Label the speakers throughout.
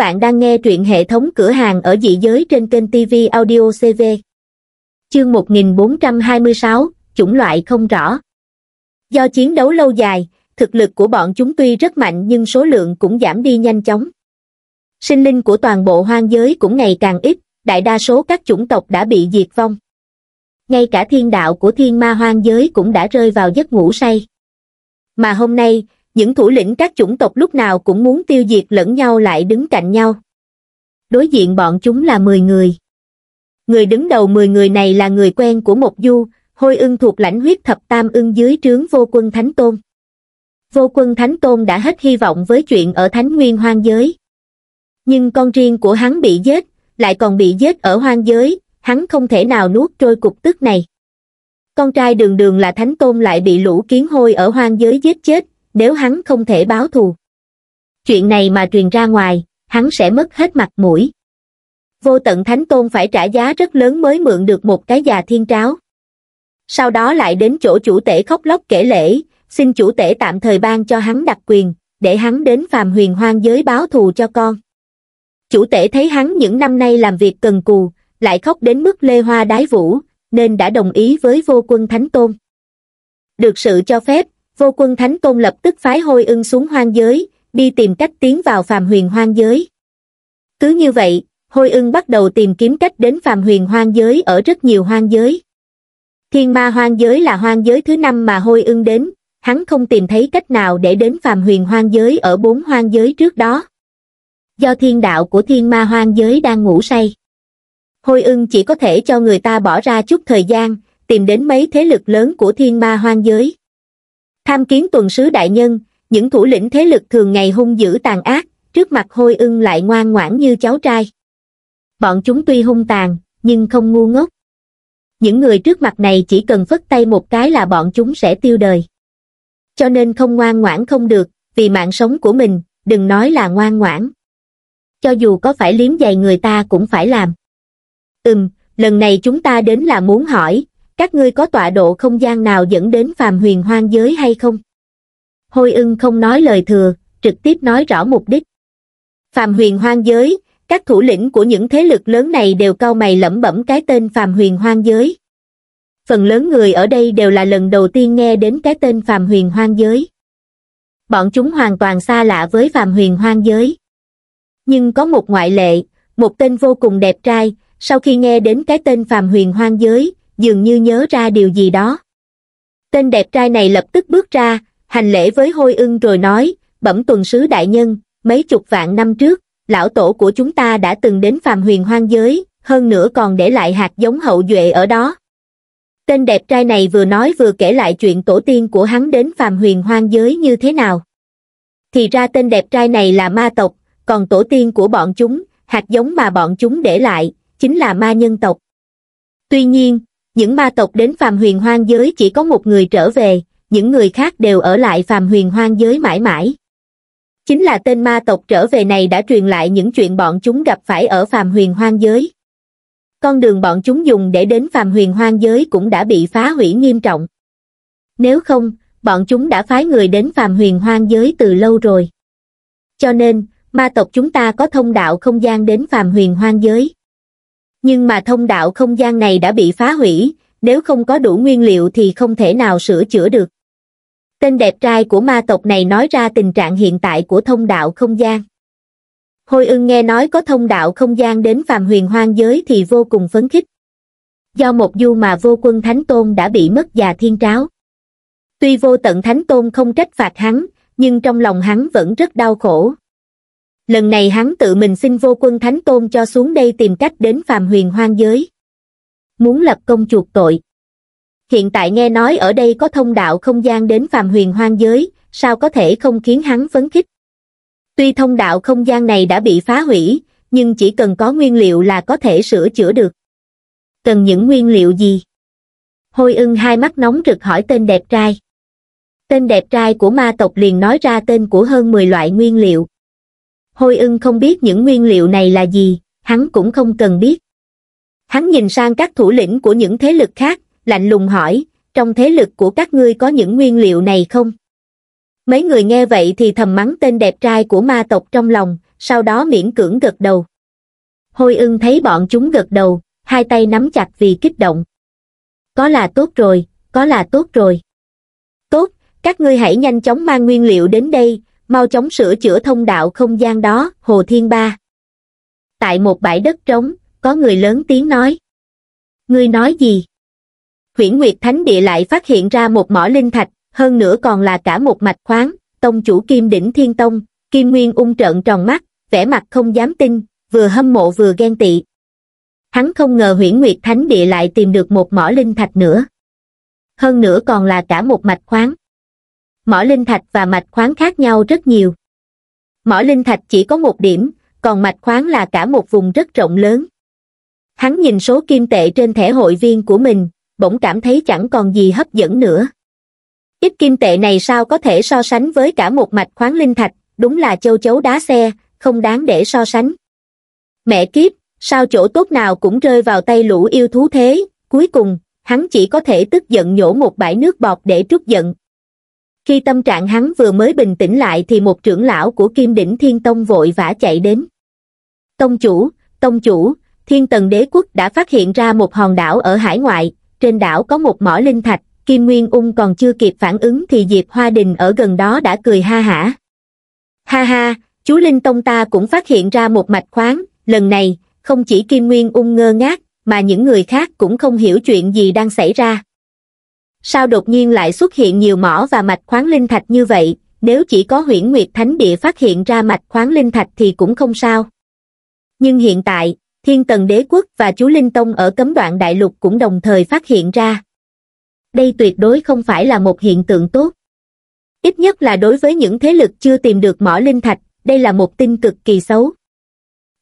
Speaker 1: bạn đang nghe truyện hệ thống cửa hàng ở dị giới trên kênh TV Audio CV. Chương 1426, chủng loại không rõ. Do chiến đấu lâu dài, thực lực của bọn chúng tuy rất mạnh nhưng số lượng cũng giảm đi nhanh chóng. Sinh linh của toàn bộ hoang giới cũng ngày càng ít, đại đa số các chủng tộc đã bị diệt vong. Ngay cả thiên đạo của thiên ma hoang giới cũng đã rơi vào giấc ngủ say. Mà hôm nay, những thủ lĩnh các chủng tộc lúc nào cũng muốn tiêu diệt lẫn nhau lại đứng cạnh nhau. Đối diện bọn chúng là 10 người. Người đứng đầu 10 người này là người quen của Mộc Du, hôi ưng thuộc lãnh huyết thập tam ưng dưới trướng vô quân Thánh Tôn. Vô quân Thánh Tôn đã hết hy vọng với chuyện ở Thánh Nguyên hoang giới. Nhưng con riêng của hắn bị giết, lại còn bị giết ở hoang giới, hắn không thể nào nuốt trôi cục tức này. Con trai đường đường là Thánh Tôn lại bị lũ kiến hôi ở hoang giới giết chết, nếu hắn không thể báo thù. Chuyện này mà truyền ra ngoài, hắn sẽ mất hết mặt mũi. Vô tận Thánh Tôn phải trả giá rất lớn mới mượn được một cái già thiên tráo. Sau đó lại đến chỗ chủ tể khóc lóc kể lễ, xin chủ tể tạm thời ban cho hắn đặc quyền, để hắn đến phàm huyền hoang giới báo thù cho con. Chủ tể thấy hắn những năm nay làm việc cần cù, lại khóc đến mức lê hoa đái vũ, nên đã đồng ý với vô quân Thánh Tôn. Được sự cho phép, vô quân thánh tôn lập tức phái hôi ưng xuống hoang giới đi tìm cách tiến vào phàm huyền hoang giới cứ như vậy hôi ưng bắt đầu tìm kiếm cách đến phàm huyền hoang giới ở rất nhiều hoang giới thiên ma hoang giới là hoang giới thứ năm mà hôi ưng đến hắn không tìm thấy cách nào để đến phàm huyền hoang giới ở bốn hoang giới trước đó do thiên đạo của thiên ma hoang giới đang ngủ say hôi ưng chỉ có thể cho người ta bỏ ra chút thời gian tìm đến mấy thế lực lớn của thiên ma hoang giới tham kiến tuần sứ đại nhân những thủ lĩnh thế lực thường ngày hung dữ tàn ác trước mặt hôi ưng lại ngoan ngoãn như cháu trai bọn chúng tuy hung tàn nhưng không ngu ngốc những người trước mặt này chỉ cần phất tay một cái là bọn chúng sẽ tiêu đời cho nên không ngoan ngoãn không được vì mạng sống của mình đừng nói là ngoan ngoãn cho dù có phải liếm giày người ta cũng phải làm ừm lần này chúng ta đến là muốn hỏi các ngươi có tọa độ không gian nào dẫn đến phàm huyền hoang giới hay không? Hôi ưng không nói lời thừa, trực tiếp nói rõ mục đích. Phàm huyền hoang giới, các thủ lĩnh của những thế lực lớn này đều cau mày lẩm bẩm cái tên phàm huyền hoang giới. Phần lớn người ở đây đều là lần đầu tiên nghe đến cái tên phàm huyền hoang giới. Bọn chúng hoàn toàn xa lạ với phàm huyền hoang giới. Nhưng có một ngoại lệ, một tên vô cùng đẹp trai, sau khi nghe đến cái tên phàm huyền hoang giới, dường như nhớ ra điều gì đó. Tên đẹp trai này lập tức bước ra, hành lễ với hôi ưng rồi nói, bẩm tuần sứ đại nhân, mấy chục vạn năm trước, lão tổ của chúng ta đã từng đến phàm huyền hoang giới, hơn nữa còn để lại hạt giống hậu duệ ở đó. Tên đẹp trai này vừa nói vừa kể lại chuyện tổ tiên của hắn đến phàm huyền hoang giới như thế nào. Thì ra tên đẹp trai này là ma tộc, còn tổ tiên của bọn chúng, hạt giống mà bọn chúng để lại, chính là ma nhân tộc. Tuy nhiên, những ma tộc đến phàm huyền hoang giới chỉ có một người trở về, những người khác đều ở lại phàm huyền hoang giới mãi mãi. Chính là tên ma tộc trở về này đã truyền lại những chuyện bọn chúng gặp phải ở phàm huyền hoang giới. Con đường bọn chúng dùng để đến phàm huyền hoang giới cũng đã bị phá hủy nghiêm trọng. Nếu không, bọn chúng đã phái người đến phàm huyền hoang giới từ lâu rồi. Cho nên, ma tộc chúng ta có thông đạo không gian đến phàm huyền hoang giới nhưng mà thông đạo không gian này đã bị phá hủy nếu không có đủ nguyên liệu thì không thể nào sửa chữa được tên đẹp trai của ma tộc này nói ra tình trạng hiện tại của thông đạo không gian hôi ưng nghe nói có thông đạo không gian đến phàm huyền hoang giới thì vô cùng phấn khích do một du mà vô quân thánh tôn đã bị mất già thiên tráo tuy vô tận thánh tôn không trách phạt hắn nhưng trong lòng hắn vẫn rất đau khổ lần này hắn tự mình xin vô quân thánh tôn cho xuống đây tìm cách đến phàm huyền hoang giới muốn lập công chuộc tội hiện tại nghe nói ở đây có thông đạo không gian đến phàm huyền hoang giới sao có thể không khiến hắn phấn khích tuy thông đạo không gian này đã bị phá hủy nhưng chỉ cần có nguyên liệu là có thể sửa chữa được cần những nguyên liệu gì hôi ưng hai mắt nóng rực hỏi tên đẹp trai tên đẹp trai của ma tộc liền nói ra tên của hơn 10 loại nguyên liệu hôi ưng không biết những nguyên liệu này là gì, hắn cũng không cần biết. Hắn nhìn sang các thủ lĩnh của những thế lực khác, lạnh lùng hỏi, trong thế lực của các ngươi có những nguyên liệu này không? Mấy người nghe vậy thì thầm mắng tên đẹp trai của ma tộc trong lòng, sau đó miễn cưỡng gật đầu. Hôi ưng thấy bọn chúng gật đầu, hai tay nắm chặt vì kích động. Có là tốt rồi, có là tốt rồi. Tốt, các ngươi hãy nhanh chóng mang nguyên liệu đến đây, mau chóng sửa chữa thông đạo không gian đó, Hồ Thiên Ba. Tại một bãi đất trống, có người lớn tiếng nói. Ngươi nói gì? Huyễn Nguyệt Thánh Địa lại phát hiện ra một mỏ linh thạch, hơn nữa còn là cả một mạch khoáng, tông chủ Kim Đỉnh Thiên Tông, Kim Nguyên ung trợn tròn mắt, vẻ mặt không dám tin, vừa hâm mộ vừa ghen tị. Hắn không ngờ Huyễn Nguyệt Thánh Địa lại tìm được một mỏ linh thạch nữa. Hơn nữa còn là cả một mạch khoáng mỏ linh thạch và mạch khoáng khác nhau rất nhiều mỏ linh thạch chỉ có một điểm còn mạch khoáng là cả một vùng rất rộng lớn hắn nhìn số kim tệ trên thẻ hội viên của mình bỗng cảm thấy chẳng còn gì hấp dẫn nữa ít kim tệ này sao có thể so sánh với cả một mạch khoáng linh thạch đúng là châu chấu đá xe không đáng để so sánh mẹ kiếp sao chỗ tốt nào cũng rơi vào tay lũ yêu thú thế cuối cùng hắn chỉ có thể tức giận nhổ một bãi nước bọt để trút giận khi tâm trạng hắn vừa mới bình tĩnh lại thì một trưởng lão của Kim Đỉnh Thiên Tông vội vã chạy đến. Tông chủ, tông chủ, Thiên Tần Đế Quốc đã phát hiện ra một hòn đảo ở hải ngoại, trên đảo có một mỏ linh thạch, Kim Nguyên Ung còn chưa kịp phản ứng thì Diệp Hoa Đình ở gần đó đã cười ha hả. Ha ha, chú Linh Tông ta cũng phát hiện ra một mạch khoáng, lần này, không chỉ Kim Nguyên Ung ngơ ngác, mà những người khác cũng không hiểu chuyện gì đang xảy ra sao đột nhiên lại xuất hiện nhiều mỏ và mạch khoáng linh thạch như vậy, nếu chỉ có huyễn nguyệt thánh địa phát hiện ra mạch khoáng linh thạch thì cũng không sao. Nhưng hiện tại, Thiên Tần Đế Quốc và chú Linh Tông ở cấm đoạn đại lục cũng đồng thời phát hiện ra. Đây tuyệt đối không phải là một hiện tượng tốt. Ít nhất là đối với những thế lực chưa tìm được mỏ linh thạch, đây là một tin cực kỳ xấu.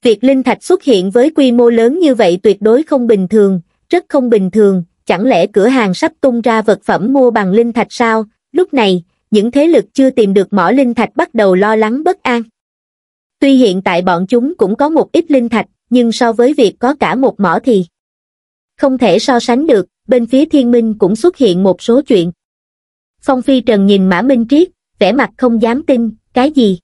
Speaker 1: Việc linh thạch xuất hiện với quy mô lớn như vậy tuyệt đối không bình thường, rất không bình thường, chẳng lẽ cửa hàng sắp tung ra vật phẩm mua bằng linh thạch sao, lúc này, những thế lực chưa tìm được mỏ linh thạch bắt đầu lo lắng bất an. Tuy hiện tại bọn chúng cũng có một ít linh thạch, nhưng so với việc có cả một mỏ thì không thể so sánh được, bên phía thiên minh cũng xuất hiện một số chuyện. Phong Phi Trần nhìn Mã Minh Triết, vẻ mặt không dám tin, cái gì?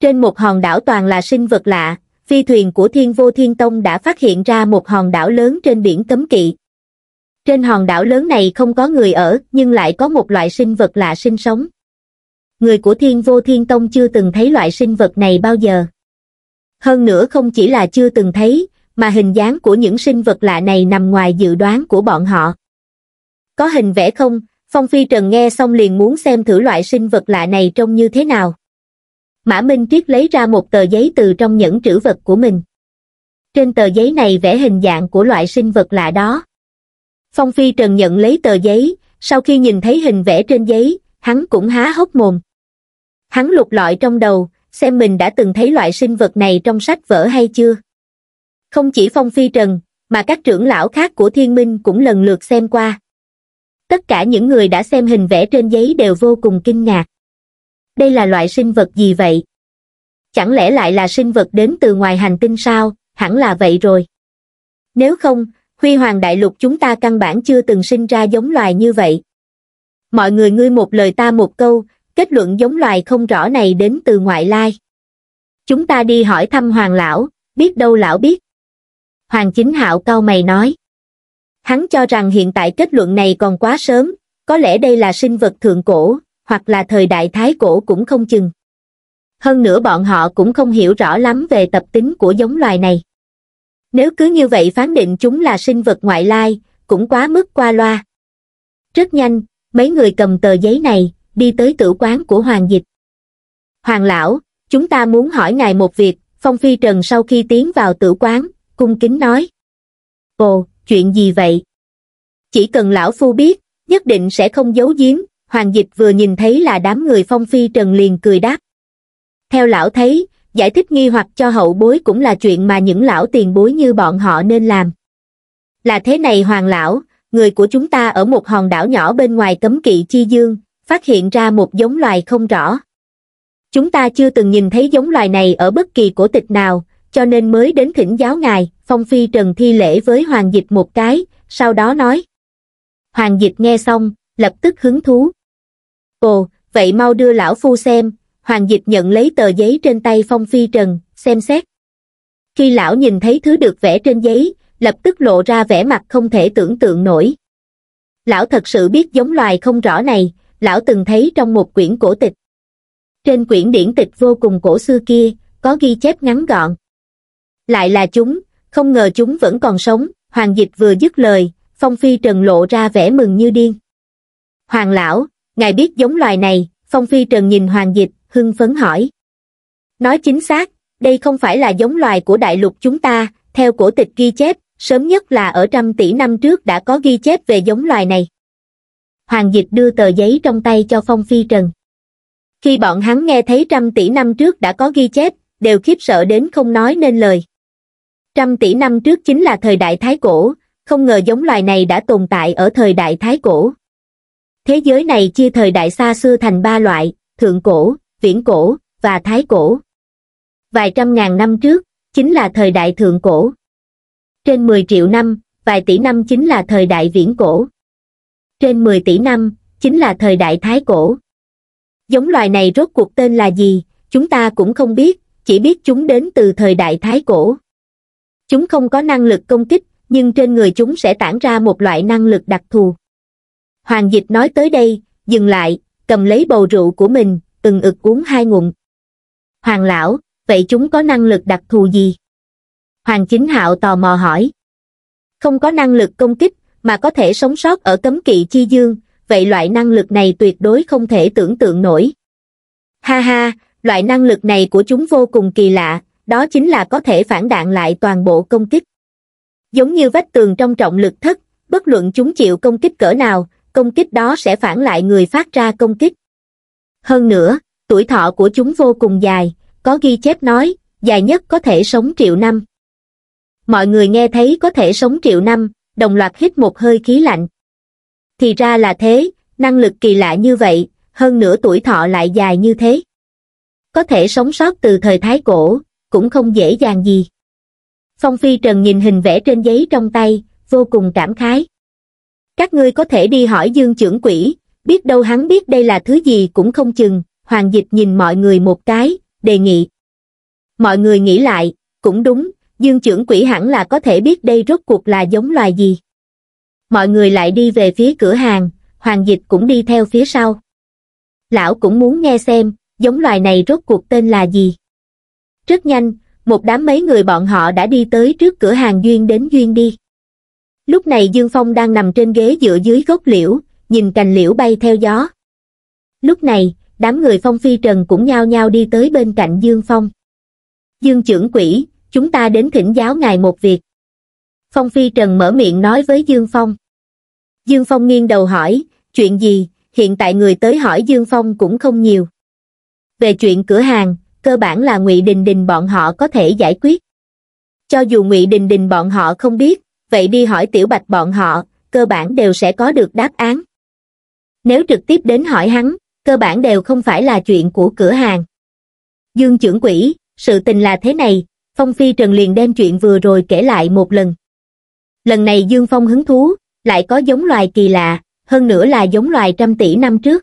Speaker 1: Trên một hòn đảo toàn là sinh vật lạ, phi thuyền của Thiên Vô Thiên Tông đã phát hiện ra một hòn đảo lớn trên biển cấm kỵ trên hòn đảo lớn này không có người ở nhưng lại có một loại sinh vật lạ sinh sống. Người của thiên vô thiên tông chưa từng thấy loại sinh vật này bao giờ. Hơn nữa không chỉ là chưa từng thấy, mà hình dáng của những sinh vật lạ này nằm ngoài dự đoán của bọn họ. Có hình vẽ không? Phong Phi Trần nghe xong liền muốn xem thử loại sinh vật lạ này trông như thế nào. Mã Minh Triết lấy ra một tờ giấy từ trong những trữ vật của mình. Trên tờ giấy này vẽ hình dạng của loại sinh vật lạ đó. Phong Phi Trần nhận lấy tờ giấy, sau khi nhìn thấy hình vẽ trên giấy, hắn cũng há hốc mồm. Hắn lục lọi trong đầu, xem mình đã từng thấy loại sinh vật này trong sách vở hay chưa. Không chỉ Phong Phi Trần, mà các trưởng lão khác của thiên minh cũng lần lượt xem qua. Tất cả những người đã xem hình vẽ trên giấy đều vô cùng kinh ngạc. Đây là loại sinh vật gì vậy? Chẳng lẽ lại là sinh vật đến từ ngoài hành tinh sao, hẳn là vậy rồi. Nếu không, huy hoàng đại lục chúng ta căn bản chưa từng sinh ra giống loài như vậy. Mọi người ngươi một lời ta một câu, kết luận giống loài không rõ này đến từ ngoại lai. Chúng ta đi hỏi thăm hoàng lão, biết đâu lão biết. Hoàng chính hạo cao mày nói. Hắn cho rằng hiện tại kết luận này còn quá sớm, có lẽ đây là sinh vật thượng cổ, hoặc là thời đại thái cổ cũng không chừng. Hơn nữa bọn họ cũng không hiểu rõ lắm về tập tính của giống loài này. Nếu cứ như vậy phán định chúng là sinh vật ngoại lai, cũng quá mức qua loa. Rất nhanh, mấy người cầm tờ giấy này, đi tới tử quán của Hoàng Dịch. Hoàng lão, chúng ta muốn hỏi ngài một việc, Phong Phi Trần sau khi tiến vào tử quán, cung kính nói. Ồ, chuyện gì vậy? Chỉ cần lão phu biết, nhất định sẽ không giấu giếm, Hoàng Dịch vừa nhìn thấy là đám người Phong Phi Trần liền cười đáp. Theo lão thấy, giải thích nghi hoặc cho hậu bối cũng là chuyện mà những lão tiền bối như bọn họ nên làm là thế này hoàng lão người của chúng ta ở một hòn đảo nhỏ bên ngoài cấm kỵ chi dương phát hiện ra một giống loài không rõ chúng ta chưa từng nhìn thấy giống loài này ở bất kỳ cổ tịch nào cho nên mới đến thỉnh giáo ngài phong phi trần thi lễ với hoàng dịch một cái sau đó nói hoàng dịch nghe xong lập tức hứng thú ồ vậy mau đưa lão phu xem Hoàng Dịch nhận lấy tờ giấy trên tay Phong Phi Trần, xem xét. Khi lão nhìn thấy thứ được vẽ trên giấy, lập tức lộ ra vẻ mặt không thể tưởng tượng nổi. Lão thật sự biết giống loài không rõ này, lão từng thấy trong một quyển cổ tịch. Trên quyển điển tịch vô cùng cổ xưa kia, có ghi chép ngắn gọn. Lại là chúng, không ngờ chúng vẫn còn sống, Hoàng Dịch vừa dứt lời, Phong Phi Trần lộ ra vẻ mừng như điên. Hoàng lão, ngài biết giống loài này, Phong Phi Trần nhìn Hoàng Dịch, hưng phấn hỏi. Nói chính xác, đây không phải là giống loài của đại lục chúng ta, theo cổ tịch ghi chép, sớm nhất là ở trăm tỷ năm trước đã có ghi chép về giống loài này. Hoàng Dịch đưa tờ giấy trong tay cho Phong Phi Trần. Khi bọn hắn nghe thấy trăm tỷ năm trước đã có ghi chép, đều khiếp sợ đến không nói nên lời. Trăm tỷ năm trước chính là thời đại Thái Cổ, không ngờ giống loài này đã tồn tại ở thời đại Thái Cổ. Thế giới này chia thời đại xa xưa thành ba loại, Thượng Cổ, viễn cổ và thái cổ. Vài trăm ngàn năm trước, chính là thời đại thượng cổ. Trên 10 triệu năm, vài tỷ năm chính là thời đại viễn cổ. Trên 10 tỷ năm, chính là thời đại thái cổ. Giống loài này rốt cuộc tên là gì, chúng ta cũng không biết, chỉ biết chúng đến từ thời đại thái cổ. Chúng không có năng lực công kích, nhưng trên người chúng sẽ tản ra một loại năng lực đặc thù. Hoàng dịch nói tới đây, dừng lại, cầm lấy bầu rượu của mình, từng ực uống hai ngụm. Hoàng lão, vậy chúng có năng lực đặc thù gì? Hoàng chính hạo tò mò hỏi. Không có năng lực công kích, mà có thể sống sót ở cấm kỵ chi dương, vậy loại năng lực này tuyệt đối không thể tưởng tượng nổi. Ha ha, loại năng lực này của chúng vô cùng kỳ lạ, đó chính là có thể phản đạn lại toàn bộ công kích. Giống như vách tường trong trọng lực thất, bất luận chúng chịu công kích cỡ nào, công kích đó sẽ phản lại người phát ra công kích. Hơn nữa, tuổi thọ của chúng vô cùng dài, có ghi chép nói, dài nhất có thể sống triệu năm. Mọi người nghe thấy có thể sống triệu năm, đồng loạt hít một hơi khí lạnh. Thì ra là thế, năng lực kỳ lạ như vậy, hơn nữa tuổi thọ lại dài như thế. Có thể sống sót từ thời Thái Cổ, cũng không dễ dàng gì. Phong Phi Trần nhìn hình vẽ trên giấy trong tay, vô cùng cảm khái. Các ngươi có thể đi hỏi Dương trưởng quỷ, biết đâu hắn biết đây là thứ gì cũng không chừng, hoàng dịch nhìn mọi người một cái, đề nghị. Mọi người nghĩ lại, cũng đúng, dương trưởng quỷ hẳn là có thể biết đây rốt cuộc là giống loài gì. Mọi người lại đi về phía cửa hàng, hoàng dịch cũng đi theo phía sau. Lão cũng muốn nghe xem, giống loài này rốt cuộc tên là gì. Rất nhanh, một đám mấy người bọn họ đã đi tới trước cửa hàng Duyên đến Duyên đi. Lúc này Dương Phong đang nằm trên ghế dựa dưới gốc liễu, nhìn cành liễu bay theo gió. Lúc này, đám người phong phi trần cũng nhao nhao đi tới bên cạnh Dương Phong. Dương trưởng quỷ, chúng ta đến thỉnh giáo ngài một việc. Phong phi trần mở miệng nói với Dương Phong. Dương Phong nghiêng đầu hỏi, chuyện gì, hiện tại người tới hỏi Dương Phong cũng không nhiều. Về chuyện cửa hàng, cơ bản là ngụy Đình Đình bọn họ có thể giải quyết. Cho dù ngụy Đình Đình bọn họ không biết, vậy đi hỏi Tiểu Bạch bọn họ, cơ bản đều sẽ có được đáp án. Nếu trực tiếp đến hỏi hắn, cơ bản đều không phải là chuyện của cửa hàng. Dương trưởng quỹ, sự tình là thế này, Phong Phi Trần liền đem chuyện vừa rồi kể lại một lần. Lần này Dương Phong hứng thú, lại có giống loài kỳ lạ, hơn nữa là giống loài trăm tỷ năm trước.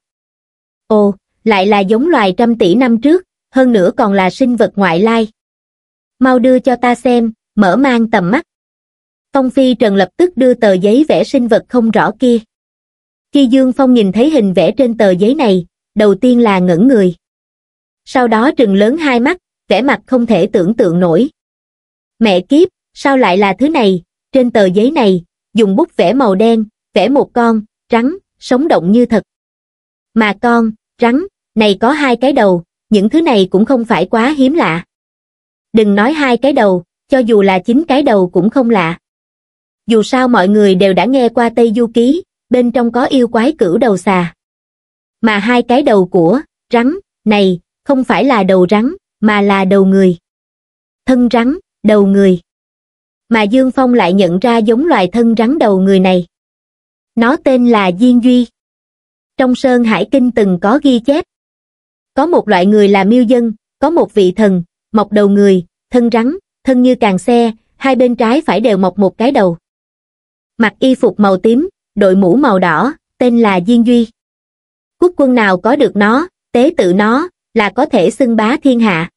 Speaker 1: Ồ, lại là giống loài trăm tỷ năm trước, hơn nữa còn là sinh vật ngoại lai. Mau đưa cho ta xem, mở mang tầm mắt. Phong Phi Trần lập tức đưa tờ giấy vẽ sinh vật không rõ kia. Khi Dương Phong nhìn thấy hình vẽ trên tờ giấy này, đầu tiên là ngẩn người. Sau đó trừng lớn hai mắt, vẻ mặt không thể tưởng tượng nổi. Mẹ kiếp, sao lại là thứ này, trên tờ giấy này, dùng bút vẽ màu đen, vẽ một con, rắn, sống động như thật. Mà con, rắn, này có hai cái đầu, những thứ này cũng không phải quá hiếm lạ. Đừng nói hai cái đầu, cho dù là chín cái đầu cũng không lạ. Dù sao mọi người đều đã nghe qua Tây Du Ký, bên trong có yêu quái cửu đầu xà. Mà hai cái đầu của rắn này không phải là đầu rắn, mà là đầu người. Thân rắn, đầu người. Mà Dương Phong lại nhận ra giống loài thân rắn đầu người này. Nó tên là Diên Duy. Trong Sơn Hải Kinh từng có ghi chép. Có một loại người là miêu dân, có một vị thần, mọc đầu người, thân rắn, thân như càng xe, hai bên trái phải đều mọc một cái đầu. Mặc y phục màu tím, đội mũ màu đỏ, tên là Diên Duy. Quốc quân nào có được nó, tế tự nó, là có thể xưng bá thiên hạ.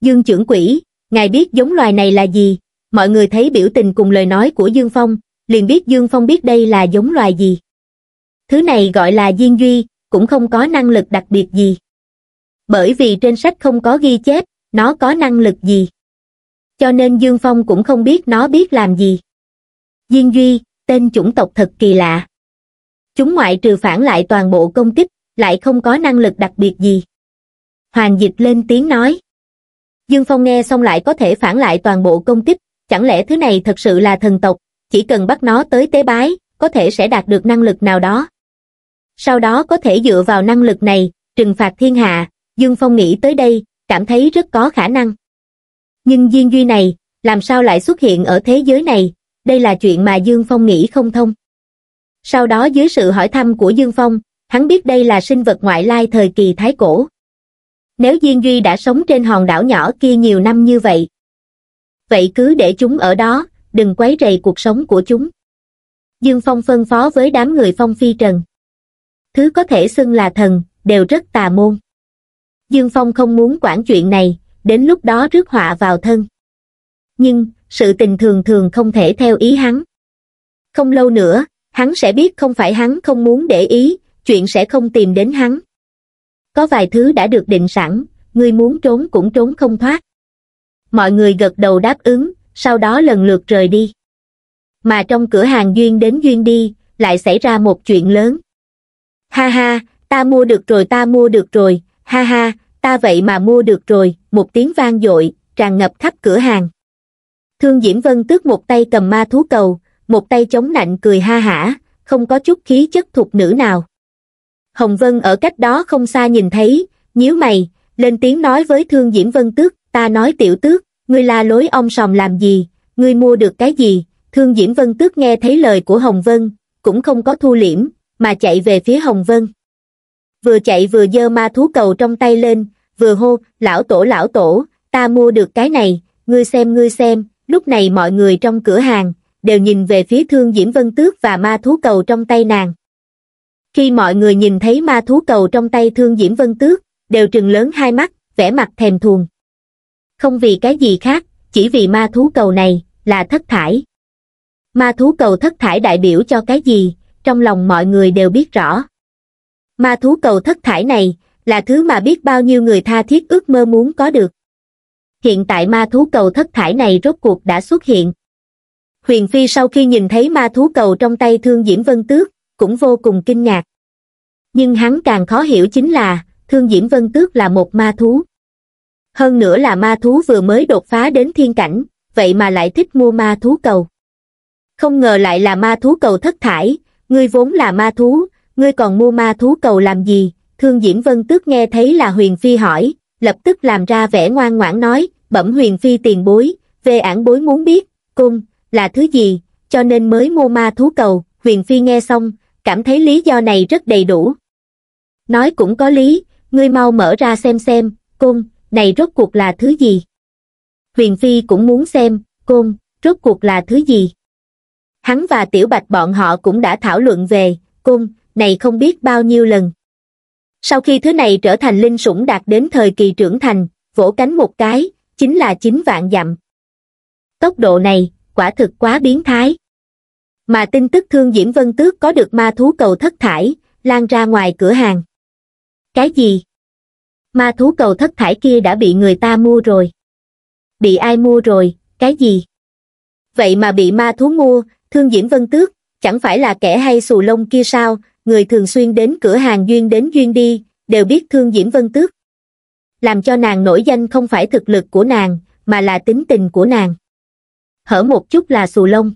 Speaker 1: Dương trưởng quỷ, ngài biết giống loài này là gì, mọi người thấy biểu tình cùng lời nói của Dương Phong, liền biết Dương Phong biết đây là giống loài gì. Thứ này gọi là Diên Duy, cũng không có năng lực đặc biệt gì. Bởi vì trên sách không có ghi chép, nó có năng lực gì. Cho nên Dương Phong cũng không biết nó biết làm gì. Diên Duy, tên chủng tộc thật kỳ lạ. Chúng ngoại trừ phản lại toàn bộ công kích, lại không có năng lực đặc biệt gì. Hoàng dịch lên tiếng nói. Dương Phong nghe xong lại có thể phản lại toàn bộ công kích, chẳng lẽ thứ này thật sự là thần tộc, chỉ cần bắt nó tới tế bái, có thể sẽ đạt được năng lực nào đó. Sau đó có thể dựa vào năng lực này, trừng phạt thiên hạ, Dương Phong nghĩ tới đây, cảm thấy rất có khả năng. Nhưng Diên Duy này, làm sao lại xuất hiện ở thế giới này, đây là chuyện mà Dương Phong nghĩ không thông. Sau đó dưới sự hỏi thăm của Dương Phong, hắn biết đây là sinh vật ngoại lai thời kỳ Thái Cổ. Nếu Diên Duy đã sống trên hòn đảo nhỏ kia nhiều năm như vậy, vậy cứ để chúng ở đó, đừng quấy rầy cuộc sống của chúng. Dương Phong phân phó với đám người Phong Phi Trần. Thứ có thể xưng là thần, đều rất tà môn. Dương Phong không muốn quản chuyện này, đến lúc đó rước họa vào thân. Nhưng, sự tình thường thường không thể theo ý hắn. Không lâu nữa, hắn sẽ biết không phải hắn không muốn để ý, chuyện sẽ không tìm đến hắn. Có vài thứ đã được định sẵn, ngươi muốn trốn cũng trốn không thoát. Mọi người gật đầu đáp ứng, sau đó lần lượt rời đi. Mà trong cửa hàng Duyên đến Duyên đi, lại xảy ra một chuyện lớn. Ha ha, ta mua được rồi ta mua được rồi, ha ha, ta vậy mà mua được rồi, một tiếng vang dội, tràn ngập khắp cửa hàng. Thương Diễm Vân tước một tay cầm ma thú cầu, một tay chống nạnh cười ha hả, không có chút khí chất thuộc nữ nào. Hồng Vân ở cách đó không xa nhìn thấy, nhíu mày, lên tiếng nói với Thương Diễm Vân tước, ta nói tiểu tước, ngươi la lối ông sòm làm gì, ngươi mua được cái gì, Thương Diễm Vân tước nghe thấy lời của Hồng Vân, cũng không có thu liễm, mà chạy về phía Hồng Vân. Vừa chạy vừa giơ ma thú cầu trong tay lên, vừa hô, lão tổ lão tổ, ta mua được cái này, ngươi xem ngươi xem, lúc này mọi người trong cửa hàng đều nhìn về phía thương diễm vân tước và ma thú cầu trong tay nàng khi mọi người nhìn thấy ma thú cầu trong tay thương diễm vân tước đều trừng lớn hai mắt vẻ mặt thèm thuồng không vì cái gì khác chỉ vì ma thú cầu này là thất thải ma thú cầu thất thải đại biểu cho cái gì trong lòng mọi người đều biết rõ ma thú cầu thất thải này là thứ mà biết bao nhiêu người tha thiết ước mơ muốn có được hiện tại ma thú cầu thất thải này rốt cuộc đã xuất hiện huyền phi sau khi nhìn thấy ma thú cầu trong tay thương diễm vân tước cũng vô cùng kinh ngạc nhưng hắn càng khó hiểu chính là thương diễm vân tước là một ma thú hơn nữa là ma thú vừa mới đột phá đến thiên cảnh vậy mà lại thích mua ma thú cầu không ngờ lại là ma thú cầu thất thải ngươi vốn là ma thú ngươi còn mua ma thú cầu làm gì thương diễm vân tước nghe thấy là huyền phi hỏi lập tức làm ra vẻ ngoan ngoãn nói, bẩm huyền phi tiền bối, về ản bối muốn biết, cung, là thứ gì, cho nên mới mua ma thú cầu, huyền phi nghe xong, cảm thấy lý do này rất đầy đủ. Nói cũng có lý, ngươi mau mở ra xem xem, cung, này rốt cuộc là thứ gì. Huyền phi cũng muốn xem, cung, rốt cuộc là thứ gì. Hắn và tiểu bạch bọn họ cũng đã thảo luận về, cung, này không biết bao nhiêu lần sau khi thứ này trở thành linh sủng đạt đến thời kỳ trưởng thành vỗ cánh một cái chính là chín vạn dặm tốc độ này quả thực quá biến thái mà tin tức thương diễm vân tước có được ma thú cầu thất thải lan ra ngoài cửa hàng cái gì ma thú cầu thất thải kia đã bị người ta mua rồi bị ai mua rồi cái gì vậy mà bị ma thú mua thương diễm vân tước chẳng phải là kẻ hay xù lông kia sao người thường xuyên đến cửa hàng duyên đến duyên đi, đều biết thương Diễm Vân Tước. Làm cho nàng nổi danh không phải thực lực của nàng, mà là tính tình của nàng. Hở một chút là xù lông.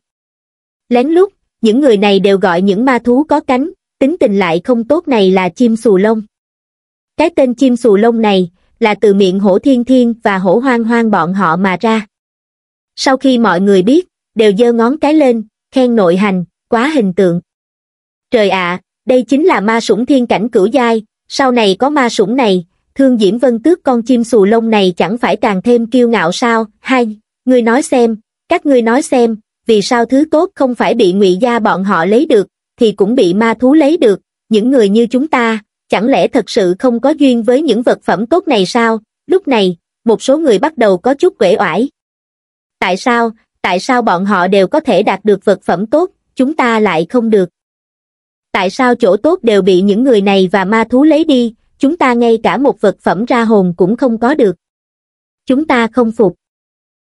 Speaker 1: Lén lút, những người này đều gọi những ma thú có cánh, tính tình lại không tốt này là chim xù lông. Cái tên chim xù lông này là từ miệng hổ thiên thiên và hổ hoang hoang bọn họ mà ra. Sau khi mọi người biết, đều giơ ngón cái lên, khen nội hành, quá hình tượng. Trời ạ, đây chính là ma sủng thiên cảnh cửu giai sau này có ma sủng này thương diễm vân tước con chim xù lông này chẳng phải càng thêm kiêu ngạo sao hai người nói xem các ngươi nói xem vì sao thứ tốt không phải bị ngụy gia bọn họ lấy được thì cũng bị ma thú lấy được những người như chúng ta chẳng lẽ thật sự không có duyên với những vật phẩm tốt này sao lúc này một số người bắt đầu có chút uể oải tại sao tại sao bọn họ đều có thể đạt được vật phẩm tốt chúng ta lại không được tại sao chỗ tốt đều bị những người này và ma thú lấy đi, chúng ta ngay cả một vật phẩm ra hồn cũng không có được. Chúng ta không phục.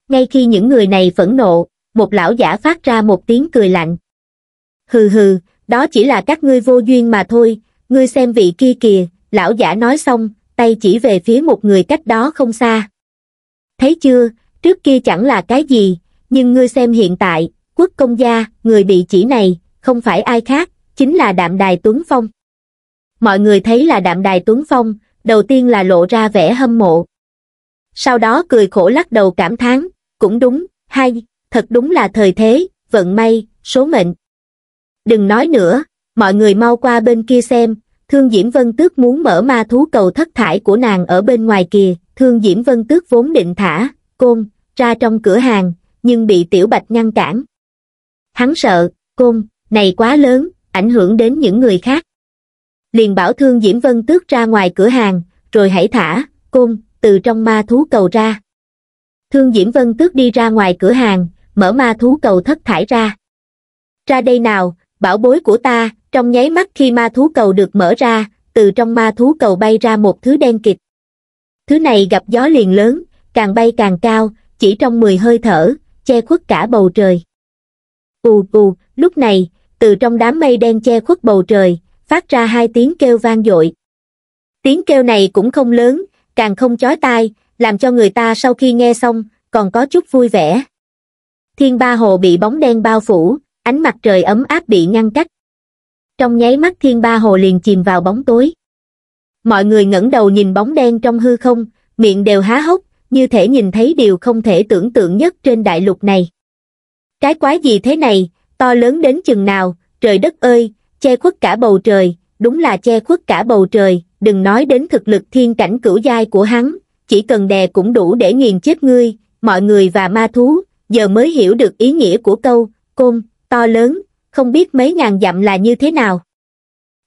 Speaker 1: Ngay khi những người này phẫn nộ, một lão giả phát ra một tiếng cười lạnh. Hừ hừ, đó chỉ là các ngươi vô duyên mà thôi, ngươi xem vị kia kìa, lão giả nói xong, tay chỉ về phía một người cách đó không xa. Thấy chưa, trước kia chẳng là cái gì, nhưng ngươi xem hiện tại, quốc công gia, người bị chỉ này, không phải ai khác, chính là đạm đài Tuấn Phong. Mọi người thấy là đạm đài Tuấn Phong, đầu tiên là lộ ra vẻ hâm mộ. Sau đó cười khổ lắc đầu cảm thán, cũng đúng, hay, thật đúng là thời thế, vận may, số mệnh. Đừng nói nữa, mọi người mau qua bên kia xem, Thương Diễm Vân Tước muốn mở ma thú cầu thất thải của nàng ở bên ngoài kìa, Thương Diễm Vân Tước vốn định thả, côn, ra trong cửa hàng, nhưng bị Tiểu Bạch ngăn cản. Hắn sợ, côn, này quá lớn, ảnh hưởng đến những người khác. Liền bảo Thương Diễm Vân tước ra ngoài cửa hàng, rồi hãy thả, côn, từ trong ma thú cầu ra. Thương Diễm Vân tước đi ra ngoài cửa hàng, mở ma thú cầu thất thải ra. Ra đây nào, bảo bối của ta, trong nháy mắt khi ma thú cầu được mở ra, từ trong ma thú cầu bay ra một thứ đen kịch. Thứ này gặp gió liền lớn, càng bay càng cao, chỉ trong 10 hơi thở, che khuất cả bầu trời. Ù ù, lúc này, từ trong đám mây đen che khuất bầu trời phát ra hai tiếng kêu vang dội tiếng kêu này cũng không lớn càng không chói tai làm cho người ta sau khi nghe xong còn có chút vui vẻ thiên ba hồ bị bóng đen bao phủ ánh mặt trời ấm áp bị ngăn cách trong nháy mắt thiên ba hồ liền chìm vào bóng tối mọi người ngẩng đầu nhìn bóng đen trong hư không miệng đều há hốc như thể nhìn thấy điều không thể tưởng tượng nhất trên đại lục này cái quái gì thế này to lớn đến chừng nào, trời đất ơi, che khuất cả bầu trời, đúng là che khuất cả bầu trời, đừng nói đến thực lực thiên cảnh cửu giai của hắn, chỉ cần đè cũng đủ để nghiền chết ngươi, mọi người và ma thú, giờ mới hiểu được ý nghĩa của câu, côn, to lớn, không biết mấy ngàn dặm là như thế nào.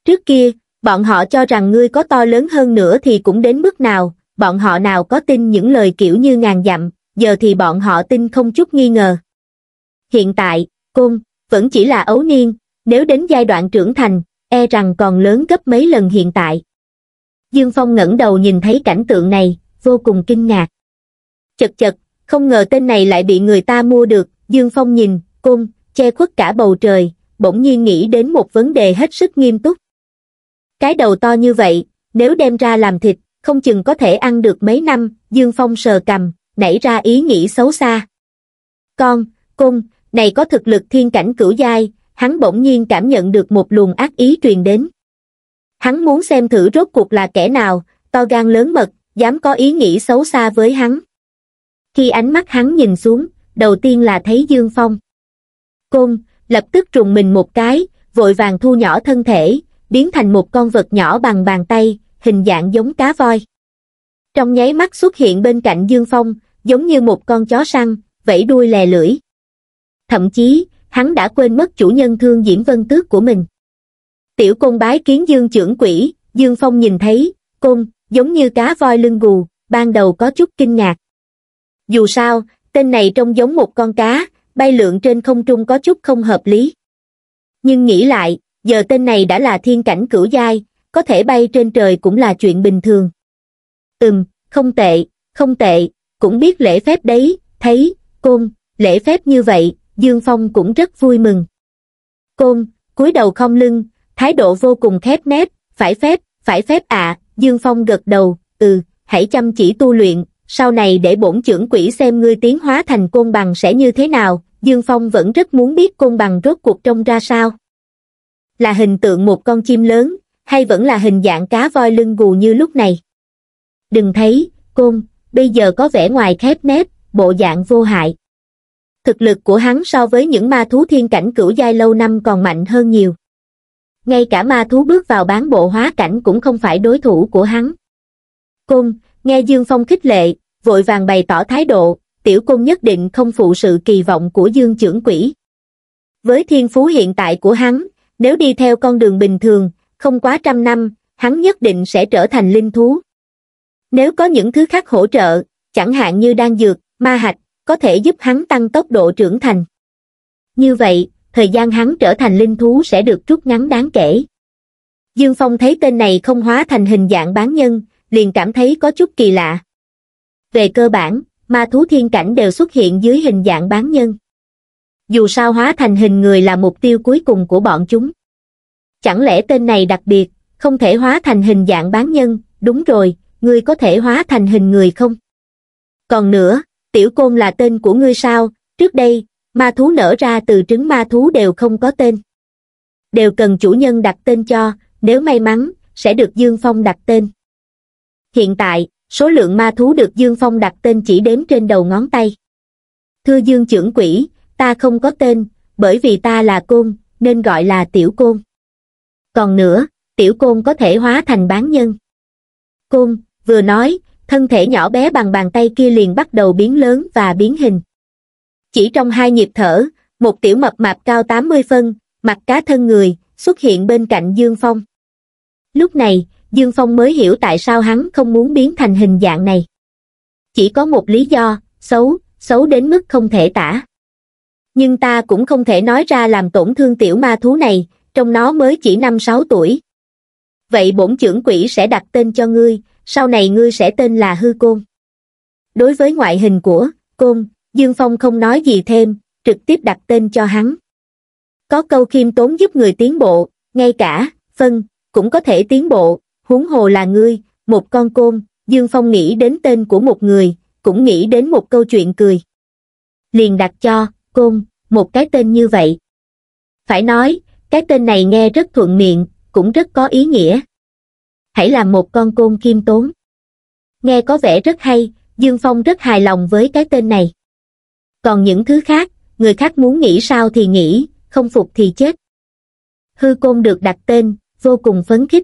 Speaker 1: Trước kia, bọn họ cho rằng ngươi có to lớn hơn nữa thì cũng đến mức nào, bọn họ nào có tin những lời kiểu như ngàn dặm, giờ thì bọn họ tin không chút nghi ngờ. Hiện tại, côn, vẫn chỉ là ấu niên, nếu đến giai đoạn trưởng thành, e rằng còn lớn gấp mấy lần hiện tại. Dương Phong ngẩng đầu nhìn thấy cảnh tượng này, vô cùng kinh ngạc. Chật chật, không ngờ tên này lại bị người ta mua được, Dương Phong nhìn, cung, che khuất cả bầu trời, bỗng nhiên nghĩ đến một vấn đề hết sức nghiêm túc. Cái đầu to như vậy, nếu đem ra làm thịt, không chừng có thể ăn được mấy năm, Dương Phong sờ cầm, nảy ra ý nghĩ xấu xa. Con, cung, này có thực lực thiên cảnh cửu giai, hắn bỗng nhiên cảm nhận được một luồng ác ý truyền đến. Hắn muốn xem thử rốt cuộc là kẻ nào, to gan lớn mật, dám có ý nghĩ xấu xa với hắn. Khi ánh mắt hắn nhìn xuống, đầu tiên là thấy Dương Phong. Côn, lập tức trùng mình một cái, vội vàng thu nhỏ thân thể, biến thành một con vật nhỏ bằng bàn tay, hình dạng giống cá voi. Trong nháy mắt xuất hiện bên cạnh Dương Phong, giống như một con chó săn, vẫy đuôi lè lưỡi thậm chí hắn đã quên mất chủ nhân thương diễm vân tước của mình tiểu côn bái kiến dương trưởng quỷ dương phong nhìn thấy côn giống như cá voi lưng gù ban đầu có chút kinh ngạc dù sao tên này trông giống một con cá bay lượn trên không trung có chút không hợp lý nhưng nghĩ lại giờ tên này đã là thiên cảnh cửu giai có thể bay trên trời cũng là chuyện bình thường ừm không tệ không tệ cũng biết lễ phép đấy thấy côn lễ phép như vậy Dương Phong cũng rất vui mừng. Côn, cúi đầu không lưng, thái độ vô cùng khép nép, phải phép, phải phép ạ, à. Dương Phong gật đầu, ừ, hãy chăm chỉ tu luyện, sau này để bổn trưởng quỷ xem ngươi tiến hóa thành côn bằng sẽ như thế nào, Dương Phong vẫn rất muốn biết côn bằng rốt cuộc trông ra sao. Là hình tượng một con chim lớn, hay vẫn là hình dạng cá voi lưng gù như lúc này. Đừng thấy, côn, bây giờ có vẻ ngoài khép nép, bộ dạng vô hại thực lực của hắn so với những ma thú thiên cảnh cửu giai lâu năm còn mạnh hơn nhiều. Ngay cả ma thú bước vào bán bộ hóa cảnh cũng không phải đối thủ của hắn. Cung, nghe Dương Phong khích lệ, vội vàng bày tỏ thái độ, tiểu cung nhất định không phụ sự kỳ vọng của Dương trưởng quỷ. Với thiên phú hiện tại của hắn, nếu đi theo con đường bình thường, không quá trăm năm, hắn nhất định sẽ trở thành linh thú. Nếu có những thứ khác hỗ trợ, chẳng hạn như đan dược, ma hạch, có thể giúp hắn tăng tốc độ trưởng thành. Như vậy, thời gian hắn trở thành linh thú sẽ được rút ngắn đáng kể. Dương Phong thấy tên này không hóa thành hình dạng bán nhân, liền cảm thấy có chút kỳ lạ. Về cơ bản, ma thú thiên cảnh đều xuất hiện dưới hình dạng bán nhân. Dù sao hóa thành hình người là mục tiêu cuối cùng của bọn chúng. Chẳng lẽ tên này đặc biệt, không thể hóa thành hình dạng bán nhân, đúng rồi, ngươi có thể hóa thành hình người không? Còn nữa, tiểu côn là tên của ngươi sao, trước đây, ma thú nở ra từ trứng ma thú đều không có tên. Đều cần chủ nhân đặt tên cho, nếu may mắn, sẽ được Dương Phong đặt tên. Hiện tại, số lượng ma thú được Dương Phong đặt tên chỉ đếm trên đầu ngón tay. Thưa Dương trưởng quỷ, ta không có tên, bởi vì ta là côn, nên gọi là tiểu côn. Còn nữa, tiểu côn có thể hóa thành bán nhân. Côn, vừa nói, thân thể nhỏ bé bằng bàn tay kia liền bắt đầu biến lớn và biến hình. Chỉ trong hai nhịp thở, một tiểu mập mạp cao 80 phân, mặt cá thân người, xuất hiện bên cạnh Dương Phong. Lúc này, Dương Phong mới hiểu tại sao hắn không muốn biến thành hình dạng này. Chỉ có một lý do, xấu, xấu đến mức không thể tả. Nhưng ta cũng không thể nói ra làm tổn thương tiểu ma thú này, trong nó mới chỉ 5-6 tuổi. Vậy bổn trưởng quỷ sẽ đặt tên cho ngươi, sau này ngươi sẽ tên là hư côn. Đối với ngoại hình của côn, Dương Phong không nói gì thêm, trực tiếp đặt tên cho hắn. Có câu khiêm tốn giúp người tiến bộ, ngay cả, phân, cũng có thể tiến bộ, huống hồ là ngươi, một con côn, Dương Phong nghĩ đến tên của một người, cũng nghĩ đến một câu chuyện cười. Liền đặt cho, côn, một cái tên như vậy. Phải nói, cái tên này nghe rất thuận miệng, cũng rất có ý nghĩa hãy làm một con côn khiêm tốn. Nghe có vẻ rất hay, Dương Phong rất hài lòng với cái tên này. Còn những thứ khác, người khác muốn nghĩ sao thì nghĩ, không phục thì chết. Hư côn được đặt tên, vô cùng phấn khích.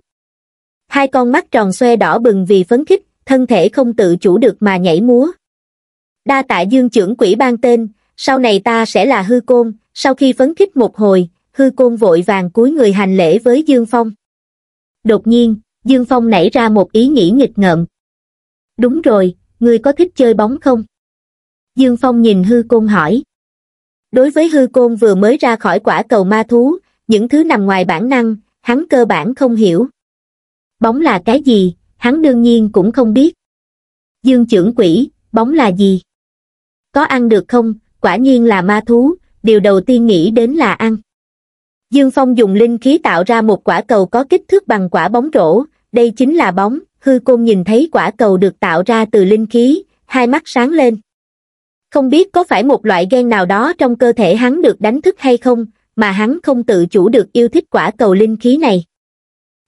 Speaker 1: Hai con mắt tròn xoe đỏ bừng vì phấn khích, thân thể không tự chủ được mà nhảy múa. Đa tạ dương trưởng quỷ ban tên, sau này ta sẽ là hư côn, sau khi phấn khích một hồi, hư côn vội vàng cúi người hành lễ với Dương Phong. Đột nhiên, Dương Phong nảy ra một ý nghĩ nghịch ngợm. Đúng rồi, ngươi có thích chơi bóng không? Dương Phong nhìn hư côn hỏi. Đối với hư côn vừa mới ra khỏi quả cầu ma thú, những thứ nằm ngoài bản năng, hắn cơ bản không hiểu. Bóng là cái gì, hắn đương nhiên cũng không biết. Dương trưởng quỷ, bóng là gì? Có ăn được không? Quả nhiên là ma thú, điều đầu tiên nghĩ đến là ăn. Dương Phong dùng linh khí tạo ra một quả cầu có kích thước bằng quả bóng rổ, đây chính là bóng hư côn nhìn thấy quả cầu được tạo ra từ linh khí hai mắt sáng lên không biết có phải một loại gen nào đó trong cơ thể hắn được đánh thức hay không mà hắn không tự chủ được yêu thích quả cầu linh khí này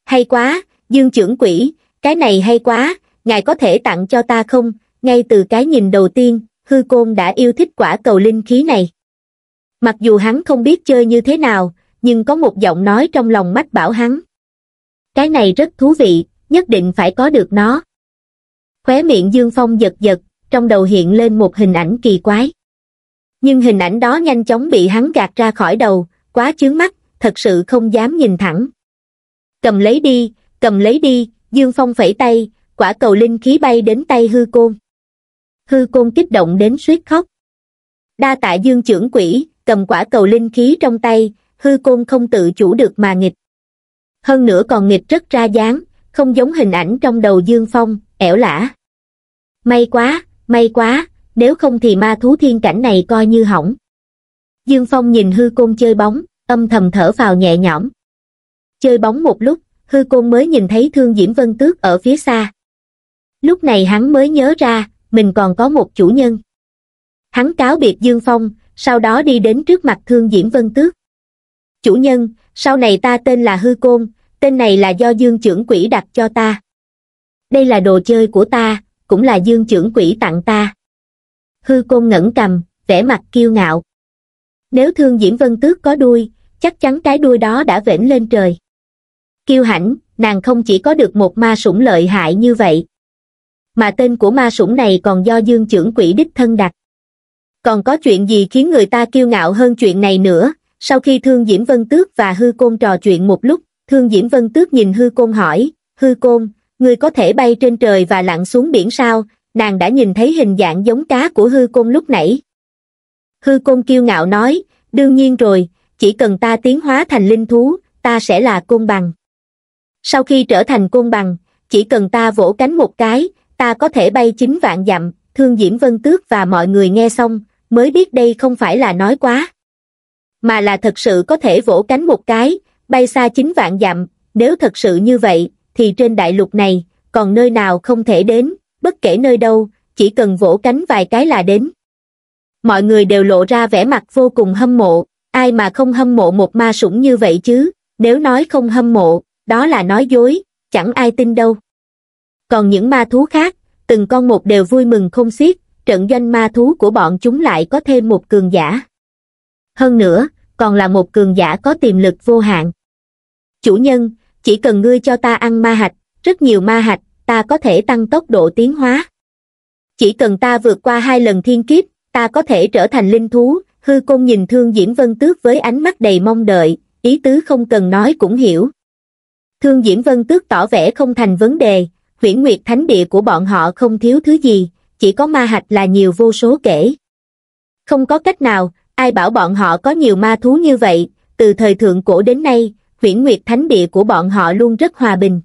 Speaker 1: hay quá dương trưởng quỷ cái này hay quá ngài có thể tặng cho ta không ngay từ cái nhìn đầu tiên hư côn đã yêu thích quả cầu linh khí này mặc dù hắn không biết chơi như thế nào nhưng có một giọng nói trong lòng mách bảo hắn cái này rất thú vị, nhất định phải có được nó. Khóe miệng Dương Phong giật giật, trong đầu hiện lên một hình ảnh kỳ quái. Nhưng hình ảnh đó nhanh chóng bị hắn gạt ra khỏi đầu, quá chướng mắt, thật sự không dám nhìn thẳng. Cầm lấy đi, cầm lấy đi, Dương Phong phẩy tay, quả cầu linh khí bay đến tay hư côn. Hư côn kích động đến suýt khóc. Đa tạ Dương trưởng quỷ, cầm quả cầu linh khí trong tay, hư côn không tự chủ được mà nghịch hơn nữa còn nghịch rất ra dáng không giống hình ảnh trong đầu dương phong ẻo lả may quá may quá nếu không thì ma thú thiên cảnh này coi như hỏng dương phong nhìn hư côn chơi bóng âm thầm thở vào nhẹ nhõm chơi bóng một lúc hư côn mới nhìn thấy thương diễm vân tước ở phía xa lúc này hắn mới nhớ ra mình còn có một chủ nhân hắn cáo biệt dương phong sau đó đi đến trước mặt thương diễm vân tước chủ nhân sau này ta tên là hư côn tên này là do dương trưởng quỷ đặt cho ta đây là đồ chơi của ta cũng là dương trưởng quỷ tặng ta hư côn ngẩn cầm vẻ mặt kiêu ngạo nếu thương diễm vân tước có đuôi chắc chắn cái đuôi đó đã vểnh lên trời kiêu hãnh nàng không chỉ có được một ma sủng lợi hại như vậy mà tên của ma sủng này còn do dương trưởng quỷ đích thân đặt còn có chuyện gì khiến người ta kiêu ngạo hơn chuyện này nữa sau khi thương diễm vân tước và hư côn trò chuyện một lúc Thương Diễm Vân Tước nhìn hư côn hỏi, hư côn, ngươi có thể bay trên trời và lặn xuống biển sao, nàng đã nhìn thấy hình dạng giống cá của hư côn lúc nãy. Hư côn kiêu ngạo nói, đương nhiên rồi, chỉ cần ta tiến hóa thành linh thú, ta sẽ là côn bằng. Sau khi trở thành côn bằng, chỉ cần ta vỗ cánh một cái, ta có thể bay chín vạn dặm, thương Diễm Vân Tước và mọi người nghe xong, mới biết đây không phải là nói quá, mà là thật sự có thể vỗ cánh một cái, bay xa chín vạn dặm, nếu thật sự như vậy, thì trên đại lục này, còn nơi nào không thể đến, bất kể nơi đâu, chỉ cần vỗ cánh vài cái là đến. Mọi người đều lộ ra vẻ mặt vô cùng hâm mộ, ai mà không hâm mộ một ma sủng như vậy chứ, nếu nói không hâm mộ, đó là nói dối, chẳng ai tin đâu. Còn những ma thú khác, từng con một đều vui mừng không xiết, trận doanh ma thú của bọn chúng lại có thêm một cường giả. Hơn nữa, còn là một cường giả có tiềm lực vô hạn chủ nhân chỉ cần ngươi cho ta ăn ma hạch rất nhiều ma hạch ta có thể tăng tốc độ tiến hóa chỉ cần ta vượt qua hai lần thiên kiếp ta có thể trở thành linh thú hư côn nhìn thương diễm vân tước với ánh mắt đầy mong đợi ý tứ không cần nói cũng hiểu thương diễm vân tước tỏ vẻ không thành vấn đề huyễn nguyệt thánh địa của bọn họ không thiếu thứ gì chỉ có ma hạch là nhiều vô số kể không có cách nào ai bảo bọn họ có nhiều ma thú như vậy từ thời thượng cổ đến nay huyễn nguyệt thánh địa của bọn họ luôn rất hòa bình.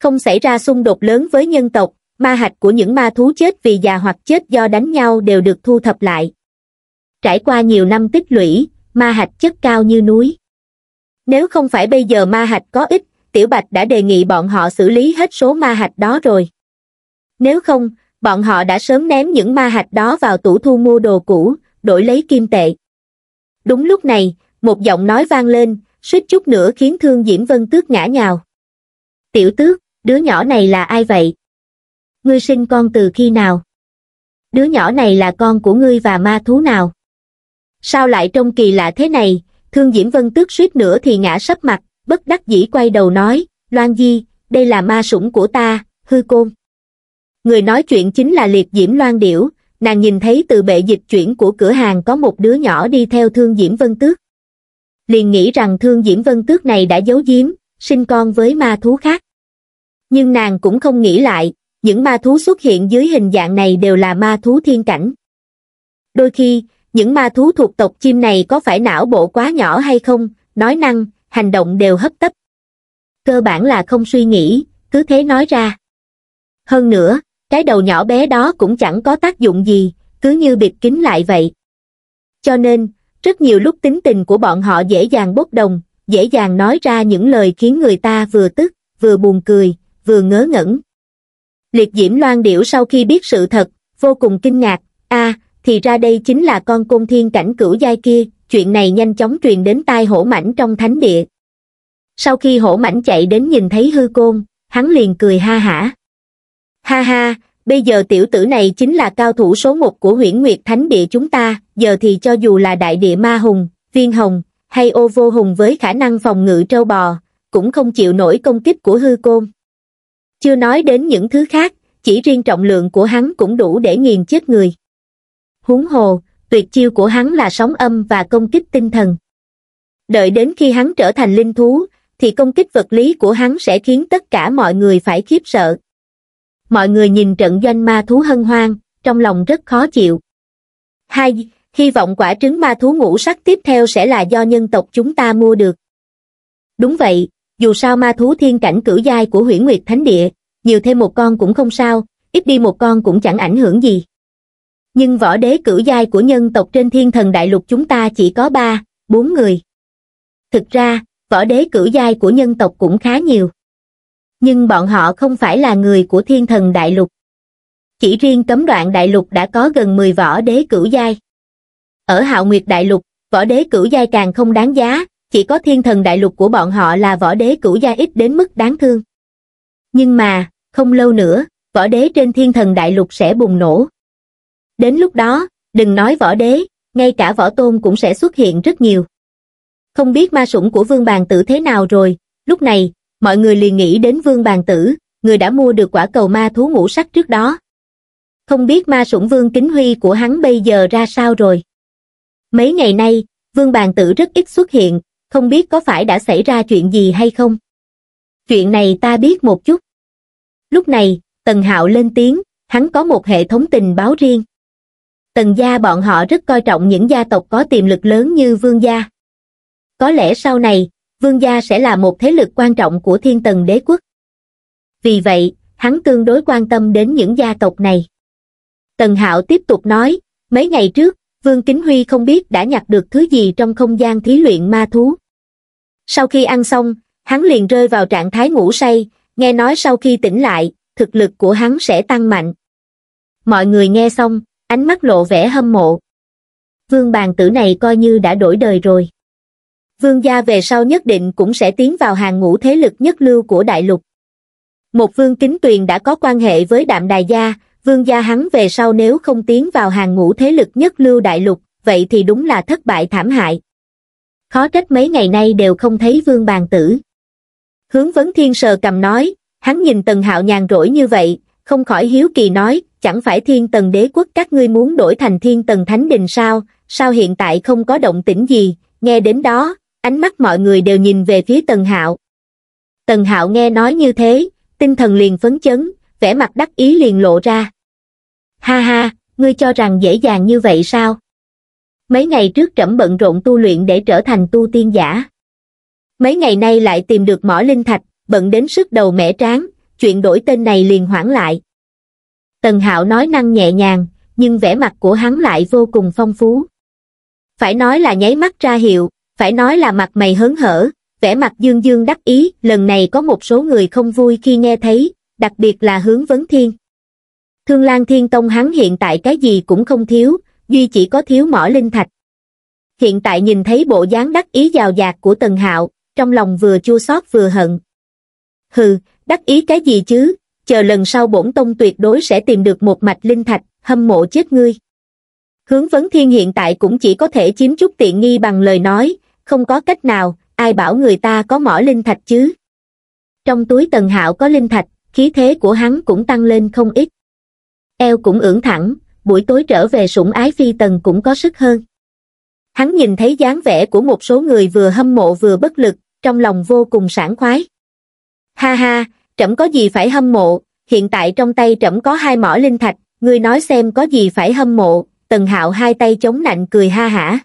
Speaker 1: Không xảy ra xung đột lớn với nhân tộc, ma hạch của những ma thú chết vì già hoặc chết do đánh nhau đều được thu thập lại. Trải qua nhiều năm tích lũy, ma hạch chất cao như núi. Nếu không phải bây giờ ma hạch có ít, Tiểu Bạch đã đề nghị bọn họ xử lý hết số ma hạch đó rồi. Nếu không, bọn họ đã sớm ném những ma hạch đó vào tủ thu mua đồ cũ, đổi lấy kim tệ. Đúng lúc này, một giọng nói vang lên, suýt chút nữa khiến thương Diễm Vân Tước ngã nhào. Tiểu Tước, đứa nhỏ này là ai vậy? Ngươi sinh con từ khi nào? Đứa nhỏ này là con của ngươi và ma thú nào? Sao lại trông kỳ lạ thế này? Thương Diễm Vân Tước suýt nữa thì ngã sấp mặt, bất đắc dĩ quay đầu nói, Loan Di, đây là ma sủng của ta, hư côn. Người nói chuyện chính là Liệt Diễm Loan Điểu, nàng nhìn thấy từ bệ dịch chuyển của cửa hàng có một đứa nhỏ đi theo Thương Diễm Vân Tước liền nghĩ rằng thương Diễm Vân Tước này đã giấu giếm, sinh con với ma thú khác. Nhưng nàng cũng không nghĩ lại, những ma thú xuất hiện dưới hình dạng này đều là ma thú thiên cảnh. Đôi khi, những ma thú thuộc tộc chim này có phải não bộ quá nhỏ hay không, nói năng, hành động đều hấp tấp. Cơ bản là không suy nghĩ, cứ thế nói ra. Hơn nữa, cái đầu nhỏ bé đó cũng chẳng có tác dụng gì, cứ như bịt kín lại vậy. Cho nên, rất nhiều lúc tính tình của bọn họ dễ dàng bốc đồng, dễ dàng nói ra những lời khiến người ta vừa tức, vừa buồn cười, vừa ngớ ngẩn. Liệt diễm loan điểu sau khi biết sự thật, vô cùng kinh ngạc, a thì ra đây chính là con côn thiên cảnh cửu giai kia, chuyện này nhanh chóng truyền đến tai hổ mảnh trong thánh địa. Sau khi hổ mảnh chạy đến nhìn thấy hư côn, hắn liền cười ha hả. Ha ha, bây giờ tiểu tử này chính là cao thủ số một của huyễn nguyệt thánh địa chúng ta, giờ thì cho dù là đại địa ma hùng, viên hồng, hay ô vô hùng với khả năng phòng ngự trâu bò, cũng không chịu nổi công kích của hư côn. Chưa nói đến những thứ khác, chỉ riêng trọng lượng của hắn cũng đủ để nghiền chết người. Huống hồ, tuyệt chiêu của hắn là sóng âm và công kích tinh thần. Đợi đến khi hắn trở thành linh thú, thì công kích vật lý của hắn sẽ khiến tất cả mọi người phải khiếp sợ mọi người nhìn trận doanh ma thú hân hoang, trong lòng rất khó chịu. Hai, hy vọng quả trứng ma thú ngũ sắc tiếp theo sẽ là do nhân tộc chúng ta mua được. Đúng vậy, dù sao ma thú thiên cảnh cửu giai của huyển nguyệt thánh địa, nhiều thêm một con cũng không sao, ít đi một con cũng chẳng ảnh hưởng gì. Nhưng võ đế cửu giai của nhân tộc trên thiên thần đại lục chúng ta chỉ có ba, bốn người. Thực ra, võ đế cửu giai của nhân tộc cũng khá nhiều nhưng bọn họ không phải là người của thiên thần đại lục. Chỉ riêng cấm đoạn đại lục đã có gần 10 võ đế cửu giai. Ở hạo nguyệt đại lục, võ đế cửu giai càng không đáng giá, chỉ có thiên thần đại lục của bọn họ là võ đế cửu giai ít đến mức đáng thương. Nhưng mà, không lâu nữa, võ đế trên thiên thần đại lục sẽ bùng nổ. Đến lúc đó, đừng nói võ đế, ngay cả võ tôn cũng sẽ xuất hiện rất nhiều. Không biết ma sủng của vương bàn tử thế nào rồi, lúc này, mọi người liền nghĩ đến vương bàn tử, người đã mua được quả cầu ma thú ngũ sắc trước đó. Không biết ma sủng vương kính huy của hắn bây giờ ra sao rồi. Mấy ngày nay, vương bàn tử rất ít xuất hiện, không biết có phải đã xảy ra chuyện gì hay không. Chuyện này ta biết một chút. Lúc này, Tần Hạo lên tiếng, hắn có một hệ thống tình báo riêng. Tần gia bọn họ rất coi trọng những gia tộc có tiềm lực lớn như vương gia. Có lẽ sau này, vương gia sẽ là một thế lực quan trọng của thiên tần đế quốc. Vì vậy, hắn tương đối quan tâm đến những gia tộc này. Tần Hạo tiếp tục nói, mấy ngày trước, Vương Kính Huy không biết đã nhặt được thứ gì trong không gian thí luyện ma thú. Sau khi ăn xong, hắn liền rơi vào trạng thái ngủ say, nghe nói sau khi tỉnh lại, thực lực của hắn sẽ tăng mạnh. Mọi người nghe xong, ánh mắt lộ vẻ hâm mộ. Vương bàn tử này coi như đã đổi đời rồi vương gia về sau nhất định cũng sẽ tiến vào hàng ngũ thế lực nhất lưu của đại lục. Một vương kính tuyền đã có quan hệ với đạm đài gia, vương gia hắn về sau nếu không tiến vào hàng ngũ thế lực nhất lưu đại lục, vậy thì đúng là thất bại thảm hại. Khó trách mấy ngày nay đều không thấy vương bàn tử. Hướng vấn thiên sờ cầm nói, hắn nhìn tần hạo nhàn rỗi như vậy, không khỏi hiếu kỳ nói, chẳng phải thiên tần đế quốc các ngươi muốn đổi thành thiên tần thánh đình sao, sao hiện tại không có động tĩnh gì, nghe đến đó, ánh mắt mọi người đều nhìn về phía tần hạo tần hạo nghe nói như thế tinh thần liền phấn chấn vẻ mặt đắc ý liền lộ ra ha ha ngươi cho rằng dễ dàng như vậy sao mấy ngày trước trẫm bận rộn tu luyện để trở thành tu tiên giả mấy ngày nay lại tìm được mỏ linh thạch bận đến sức đầu mẻ tráng chuyện đổi tên này liền hoãn lại tần hạo nói năng nhẹ nhàng nhưng vẻ mặt của hắn lại vô cùng phong phú phải nói là nháy mắt ra hiệu phải nói là mặt mày hớn hở, vẻ mặt dương dương đắc ý, lần này có một số người không vui khi nghe thấy, đặc biệt là hướng vấn thiên. Thương Lan Thiên Tông hắn hiện tại cái gì cũng không thiếu, duy chỉ có thiếu mỏ linh thạch. Hiện tại nhìn thấy bộ dáng đắc ý giàu dạt của Tần Hạo, trong lòng vừa chua xót vừa hận. Hừ, đắc ý cái gì chứ, chờ lần sau bổn tông tuyệt đối sẽ tìm được một mạch linh thạch, hâm mộ chết ngươi. Hướng vấn thiên hiện tại cũng chỉ có thể chiếm chút tiện nghi bằng lời nói, không có cách nào ai bảo người ta có mỏ linh thạch chứ trong túi tần hạo có linh thạch khí thế của hắn cũng tăng lên không ít eo cũng ưỡn thẳng buổi tối trở về sủng ái phi tần cũng có sức hơn hắn nhìn thấy dáng vẻ của một số người vừa hâm mộ vừa bất lực trong lòng vô cùng sảng khoái ha ha trẫm có gì phải hâm mộ hiện tại trong tay trẫm có hai mỏ linh thạch ngươi nói xem có gì phải hâm mộ tần hạo hai tay chống nạnh cười ha hả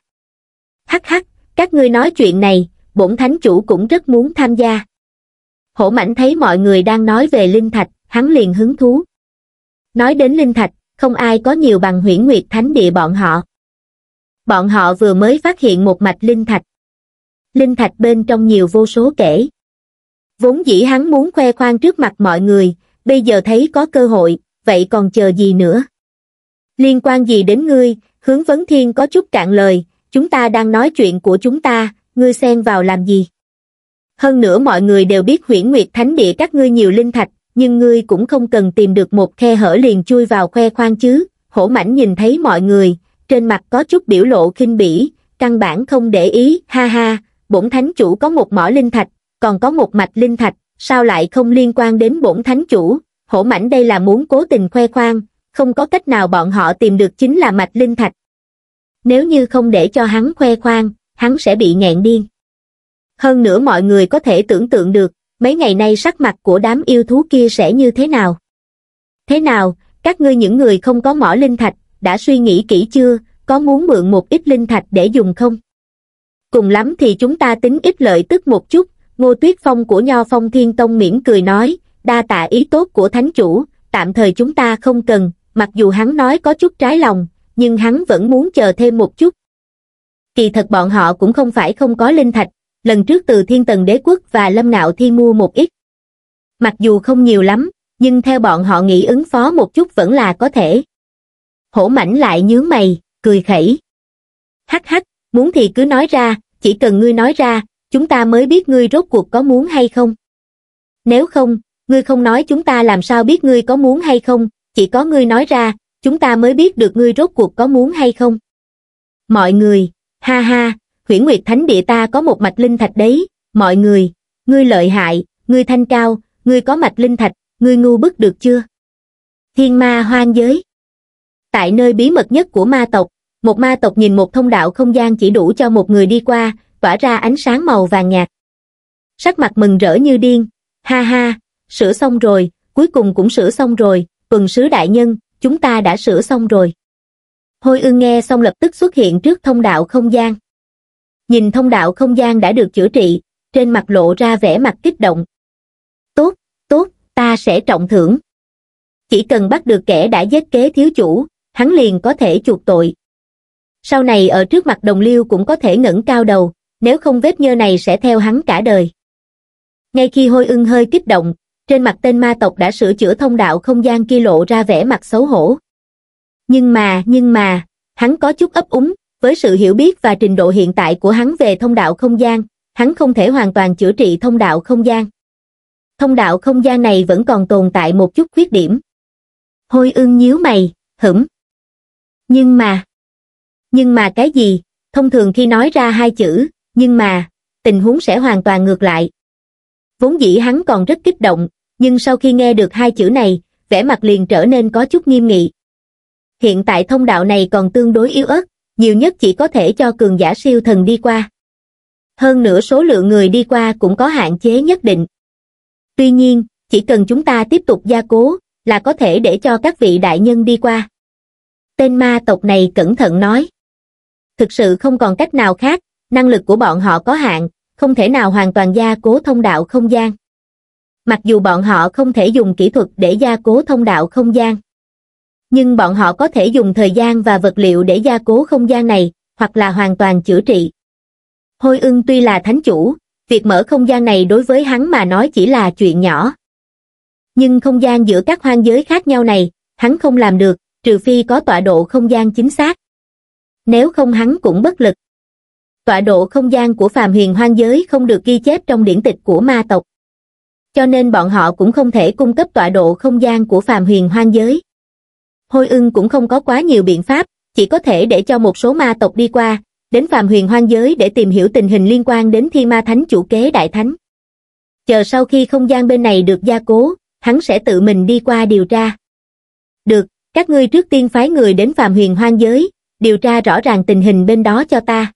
Speaker 1: hắc hắc các ngươi nói chuyện này bổn thánh chủ cũng rất muốn tham gia hổ mãnh thấy mọi người đang nói về linh thạch hắn liền hứng thú nói đến linh thạch không ai có nhiều bằng huyễn nguyệt thánh địa bọn họ bọn họ vừa mới phát hiện một mạch linh thạch linh thạch bên trong nhiều vô số kể vốn dĩ hắn muốn khoe khoang trước mặt mọi người bây giờ thấy có cơ hội vậy còn chờ gì nữa liên quan gì đến ngươi hướng vấn thiên có chút cạn lời chúng ta đang nói chuyện của chúng ta ngươi xen vào làm gì hơn nữa mọi người đều biết huyễn nguyệt thánh địa các ngươi nhiều linh thạch nhưng ngươi cũng không cần tìm được một khe hở liền chui vào khoe khoang chứ hổ Mảnh nhìn thấy mọi người trên mặt có chút biểu lộ khinh bỉ căn bản không để ý ha ha bổn thánh chủ có một mỏ linh thạch còn có một mạch linh thạch sao lại không liên quan đến bổn thánh chủ hổ Mảnh đây là muốn cố tình khoe khoang không có cách nào bọn họ tìm được chính là mạch linh thạch nếu như không để cho hắn khoe khoang, hắn sẽ bị nghẹn điên. Hơn nữa mọi người có thể tưởng tượng được, mấy ngày nay sắc mặt của đám yêu thú kia sẽ như thế nào. Thế nào, các ngươi những người không có mỏ linh thạch, đã suy nghĩ kỹ chưa, có muốn mượn một ít linh thạch để dùng không? Cùng lắm thì chúng ta tính ít lợi tức một chút, Ngô Tuyết Phong của Nho Phong Thiên Tông mỉm cười nói, đa tạ ý tốt của Thánh Chủ, tạm thời chúng ta không cần, mặc dù hắn nói có chút trái lòng, nhưng hắn vẫn muốn chờ thêm một chút. Kỳ thật bọn họ cũng không phải không có linh thạch, lần trước từ Thiên Tần Đế Quốc và Lâm Nạo thi mua một ít. Mặc dù không nhiều lắm, nhưng theo bọn họ nghĩ ứng phó một chút vẫn là có thể. Hổ mảnh lại nhướng mày, cười khẩy. Hắc hắc, muốn thì cứ nói ra, chỉ cần ngươi nói ra, chúng ta mới biết ngươi rốt cuộc có muốn hay không. Nếu không, ngươi không nói chúng ta làm sao biết ngươi có muốn hay không, chỉ có ngươi nói ra, chúng ta mới biết được ngươi rốt cuộc có muốn hay không. Mọi người, ha ha, huyển nguyệt thánh địa ta có một mạch linh thạch đấy, mọi người, ngươi lợi hại, ngươi thanh cao, ngươi có mạch linh thạch, ngươi ngu bức được chưa? Thiên ma hoang giới Tại nơi bí mật nhất của ma tộc, một ma tộc nhìn một thông đạo không gian chỉ đủ cho một người đi qua, tỏa ra ánh sáng màu vàng nhạt. Sắc mặt mừng rỡ như điên, ha ha, sửa xong rồi, cuối cùng cũng sửa xong rồi, tuần sứ đại nhân, chúng ta đã sửa xong rồi. Hôi ưng nghe xong lập tức xuất hiện trước thông đạo không gian. Nhìn thông đạo không gian đã được chữa trị, trên mặt lộ ra vẻ mặt kích động. Tốt, tốt, ta sẽ trọng thưởng. Chỉ cần bắt được kẻ đã giết kế thiếu chủ, hắn liền có thể chuộc tội. Sau này ở trước mặt đồng liêu cũng có thể ngẩng cao đầu, nếu không vết nhơ này sẽ theo hắn cả đời. Ngay khi hôi ưng hơi kích động, trên mặt tên ma tộc đã sửa chữa thông đạo không gian kia lộ ra vẻ mặt xấu hổ. Nhưng mà, nhưng mà, hắn có chút ấp úng, với sự hiểu biết và trình độ hiện tại của hắn về thông đạo không gian, hắn không thể hoàn toàn chữa trị thông đạo không gian. Thông đạo không gian này vẫn còn tồn tại một chút khuyết điểm. Hôi ưng nhíu mày, hửm. Nhưng mà, nhưng mà cái gì, thông thường khi nói ra hai chữ, nhưng mà, tình huống sẽ hoàn toàn ngược lại. Vốn dĩ hắn còn rất kích động, nhưng sau khi nghe được hai chữ này, vẻ mặt liền trở nên có chút nghiêm nghị. Hiện tại thông đạo này còn tương đối yếu ớt, nhiều nhất chỉ có thể cho cường giả siêu thần đi qua. Hơn nữa số lượng người đi qua cũng có hạn chế nhất định. Tuy nhiên, chỉ cần chúng ta tiếp tục gia cố, là có thể để cho các vị đại nhân đi qua. Tên ma tộc này cẩn thận nói. Thực sự không còn cách nào khác, năng lực của bọn họ có hạn, không thể nào hoàn toàn gia cố thông đạo không gian mặc dù bọn họ không thể dùng kỹ thuật để gia cố thông đạo không gian. Nhưng bọn họ có thể dùng thời gian và vật liệu để gia cố không gian này, hoặc là hoàn toàn chữa trị. Hôi ưng tuy là thánh chủ, việc mở không gian này đối với hắn mà nói chỉ là chuyện nhỏ. Nhưng không gian giữa các hoang giới khác nhau này, hắn không làm được, trừ phi có tọa độ không gian chính xác. Nếu không hắn cũng bất lực. Tọa độ không gian của phàm huyền hoang giới không được ghi chép trong điển tịch của ma tộc cho nên bọn họ cũng không thể cung cấp tọa độ không gian của phàm huyền hoang giới. Hôi ưng cũng không có quá nhiều biện pháp, chỉ có thể để cho một số ma tộc đi qua, đến phàm huyền hoang giới để tìm hiểu tình hình liên quan đến thi ma thánh chủ kế đại thánh. Chờ sau khi không gian bên này được gia cố, hắn sẽ tự mình đi qua điều tra. Được, các ngươi trước tiên phái người đến phàm huyền hoang giới, điều tra rõ ràng tình hình bên đó cho ta.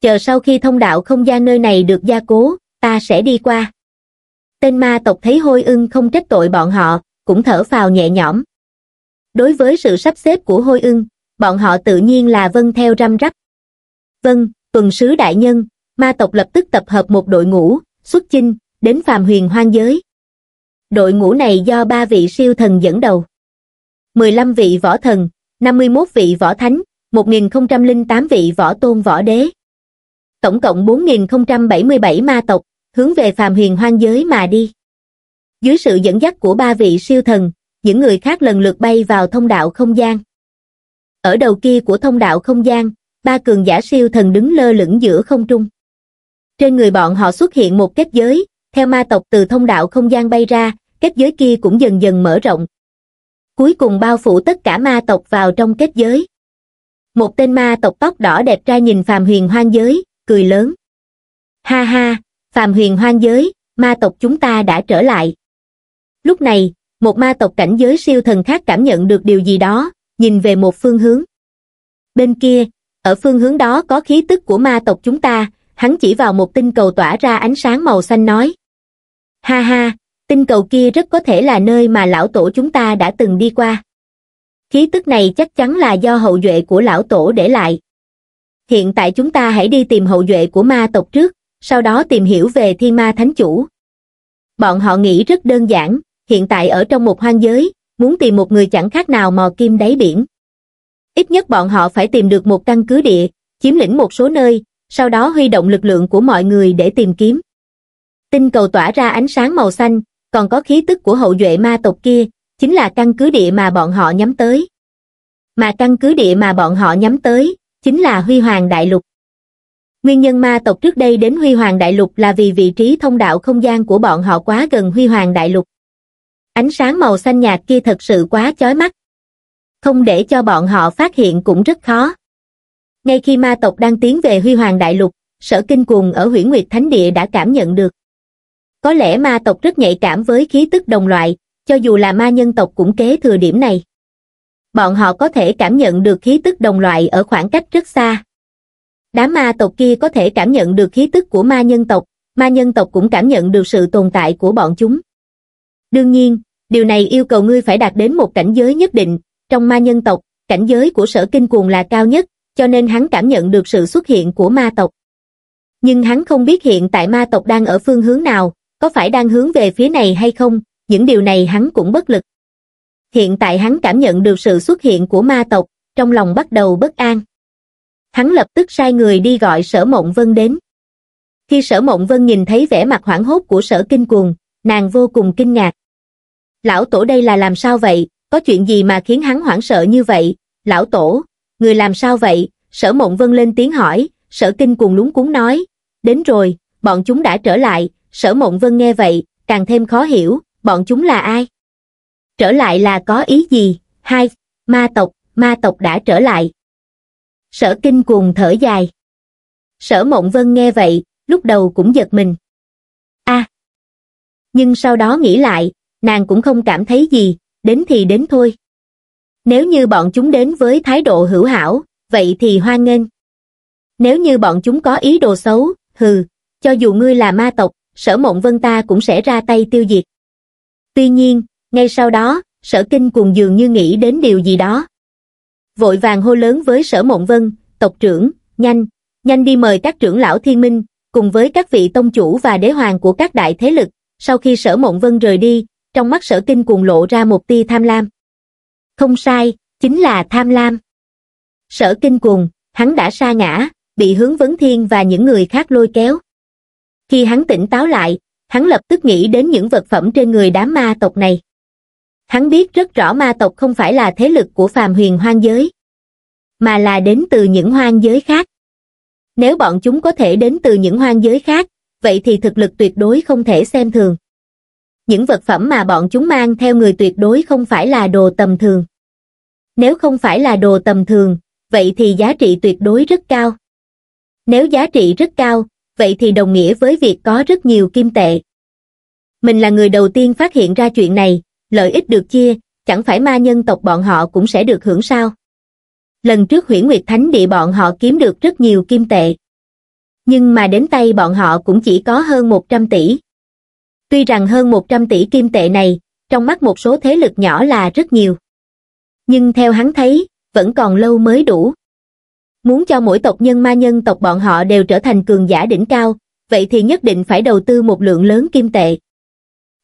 Speaker 1: Chờ sau khi thông đạo không gian nơi này được gia cố, ta sẽ đi qua tên ma tộc thấy hôi ưng không trách tội bọn họ, cũng thở phào nhẹ nhõm. Đối với sự sắp xếp của hôi ưng, bọn họ tự nhiên là vâng theo răm rắp. Vâng, tuần sứ đại nhân, ma tộc lập tức tập hợp một đội ngũ, xuất chinh, đến phàm huyền hoang giới. Đội ngũ này do ba vị siêu thần dẫn đầu. 15 vị võ thần, 51 vị võ thánh, 1008 vị võ tôn võ đế. Tổng cộng 4077 ma tộc, hướng về phàm huyền hoang giới mà đi. Dưới sự dẫn dắt của ba vị siêu thần, những người khác lần lượt bay vào thông đạo không gian. Ở đầu kia của thông đạo không gian, ba cường giả siêu thần đứng lơ lửng giữa không trung. Trên người bọn họ xuất hiện một kết giới, theo ma tộc từ thông đạo không gian bay ra, kết giới kia cũng dần dần mở rộng. Cuối cùng bao phủ tất cả ma tộc vào trong kết giới. Một tên ma tộc tóc đỏ đẹp trai nhìn phàm huyền hoang giới, cười lớn. Ha ha, phàm huyền hoang giới, ma tộc chúng ta đã trở lại. Lúc này, một ma tộc cảnh giới siêu thần khác cảm nhận được điều gì đó, nhìn về một phương hướng. Bên kia, ở phương hướng đó có khí tức của ma tộc chúng ta, hắn chỉ vào một tinh cầu tỏa ra ánh sáng màu xanh nói. Ha ha, tinh cầu kia rất có thể là nơi mà lão tổ chúng ta đã từng đi qua. Khí tức này chắc chắn là do hậu duệ của lão tổ để lại. Hiện tại chúng ta hãy đi tìm hậu duệ của ma tộc trước, sau đó tìm hiểu về thiên ma thánh chủ. Bọn họ nghĩ rất đơn giản, hiện tại ở trong một hoang giới, muốn tìm một người chẳng khác nào mò kim đáy biển. Ít nhất bọn họ phải tìm được một căn cứ địa, chiếm lĩnh một số nơi, sau đó huy động lực lượng của mọi người để tìm kiếm. Tinh cầu tỏa ra ánh sáng màu xanh, còn có khí tức của hậu duệ ma tộc kia, chính là căn cứ địa mà bọn họ nhắm tới. Mà căn cứ địa mà bọn họ nhắm tới, chính là Huy Hoàng Đại Lục nguyên nhân ma tộc trước đây đến huy hoàng đại lục là vì vị trí thông đạo không gian của bọn họ quá gần huy hoàng đại lục. Ánh sáng màu xanh nhạt kia thật sự quá chói mắt. Không để cho bọn họ phát hiện cũng rất khó. Ngay khi ma tộc đang tiến về huy hoàng đại lục, sở kinh cuồng ở huyển nguyệt thánh địa đã cảm nhận được. Có lẽ ma tộc rất nhạy cảm với khí tức đồng loại, cho dù là ma nhân tộc cũng kế thừa điểm này. Bọn họ có thể cảm nhận được khí tức đồng loại ở khoảng cách rất xa đám ma tộc kia có thể cảm nhận được khí tức của ma nhân tộc, ma nhân tộc cũng cảm nhận được sự tồn tại của bọn chúng. Đương nhiên, điều này yêu cầu ngươi phải đạt đến một cảnh giới nhất định, trong ma nhân tộc, cảnh giới của sở kinh cuồng là cao nhất, cho nên hắn cảm nhận được sự xuất hiện của ma tộc. Nhưng hắn không biết hiện tại ma tộc đang ở phương hướng nào, có phải đang hướng về phía này hay không, những điều này hắn cũng bất lực. Hiện tại hắn cảm nhận được sự xuất hiện của ma tộc, trong lòng bắt đầu bất an hắn lập tức sai người đi gọi sở mộng vân đến khi sở mộng vân nhìn thấy vẻ mặt hoảng hốt của sở kinh cuồng nàng vô cùng kinh ngạc lão tổ đây là làm sao vậy có chuyện gì mà khiến hắn hoảng sợ như vậy lão tổ người làm sao vậy sở mộng vân lên tiếng hỏi sở kinh cuồng lúng cuốn nói đến rồi bọn chúng đã trở lại sở mộng vân nghe vậy càng thêm khó hiểu bọn chúng là ai trở lại là có ý gì hai ma tộc ma tộc đã trở lại Sở kinh cuồng thở dài. Sở mộng vân nghe vậy, lúc đầu cũng giật mình. a Nhưng sau đó nghĩ lại, nàng cũng không cảm thấy gì, đến thì đến thôi. Nếu như bọn chúng đến với thái độ hữu hảo, vậy thì hoan nghênh. Nếu như bọn chúng có ý đồ xấu, hừ, cho dù ngươi là ma tộc, sở mộng vân ta cũng sẽ ra tay tiêu diệt. Tuy nhiên, ngay sau đó, sở kinh cùng dường như nghĩ đến điều gì đó, vội vàng hô lớn với sở mộng vân, tộc trưởng, nhanh, nhanh đi mời các trưởng lão thiên minh, cùng với các vị tông chủ và đế hoàng của các đại thế lực, sau khi sở mộng vân rời đi, trong mắt sở kinh cuồng lộ ra một tia tham lam. Không sai, chính là tham lam. Sở kinh cuồng, hắn đã sa ngã, bị hướng vấn thiên và những người khác lôi kéo. Khi hắn tỉnh táo lại, hắn lập tức nghĩ đến những vật phẩm trên người đám ma tộc này hắn biết rất rõ ma tộc không phải là thế lực của phàm huyền hoang giới mà là đến từ những hoang giới khác nếu bọn chúng có thể đến từ những hoang giới khác vậy thì thực lực tuyệt đối không thể xem thường những vật phẩm mà bọn chúng mang theo người tuyệt đối không phải là đồ tầm thường nếu không phải là đồ tầm thường vậy thì giá trị tuyệt đối rất cao nếu giá trị rất cao vậy thì đồng nghĩa với việc có rất nhiều kim tệ mình là người đầu tiên phát hiện ra chuyện này lợi ích được chia, chẳng phải ma nhân tộc bọn họ cũng sẽ được hưởng sao. Lần trước huyển nguyệt thánh địa bọn họ kiếm được rất nhiều kim tệ. Nhưng mà đến tay bọn họ cũng chỉ có hơn 100 tỷ. Tuy rằng hơn 100 tỷ kim tệ này, trong mắt một số thế lực nhỏ là rất nhiều. Nhưng theo hắn thấy, vẫn còn lâu mới đủ. Muốn cho mỗi tộc nhân ma nhân tộc bọn họ đều trở thành cường giả đỉnh cao, vậy thì nhất định phải đầu tư một lượng lớn kim tệ.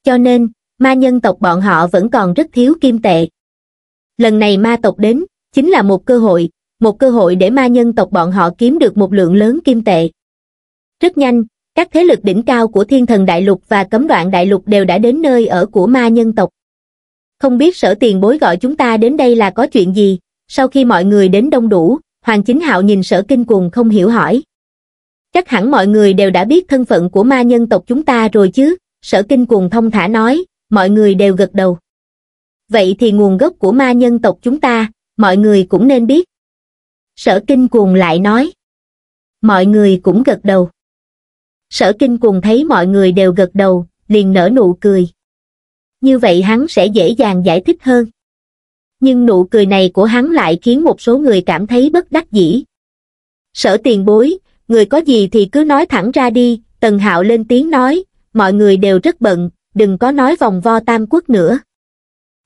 Speaker 1: Cho nên, ma nhân tộc bọn họ vẫn còn rất thiếu kim tệ. Lần này ma tộc đến, chính là một cơ hội, một cơ hội để ma nhân tộc bọn họ kiếm được một lượng lớn kim tệ. Rất nhanh, các thế lực đỉnh cao của thiên thần đại lục và cấm đoạn đại lục đều đã đến nơi ở của ma nhân tộc. Không biết sở tiền bối gọi chúng ta đến đây là có chuyện gì, sau khi mọi người đến đông đủ, Hoàng Chính Hạo nhìn sở kinh cuồng không hiểu hỏi. Chắc hẳn mọi người đều đã biết thân phận của ma nhân tộc chúng ta rồi chứ, sở kinh cuồng thông thả nói, mọi người đều gật đầu. Vậy thì nguồn gốc của ma nhân tộc chúng ta, mọi người cũng nên biết. Sở kinh cuồng lại nói. Mọi người cũng gật đầu. Sở kinh cuồng thấy mọi người đều gật đầu, liền nở nụ cười. Như vậy hắn sẽ dễ dàng giải thích hơn. Nhưng nụ cười này của hắn lại khiến một số người cảm thấy bất đắc dĩ. Sở tiền bối, người có gì thì cứ nói thẳng ra đi, Tần Hạo lên tiếng nói, mọi người đều rất bận, đừng có nói vòng vo tam quốc nữa.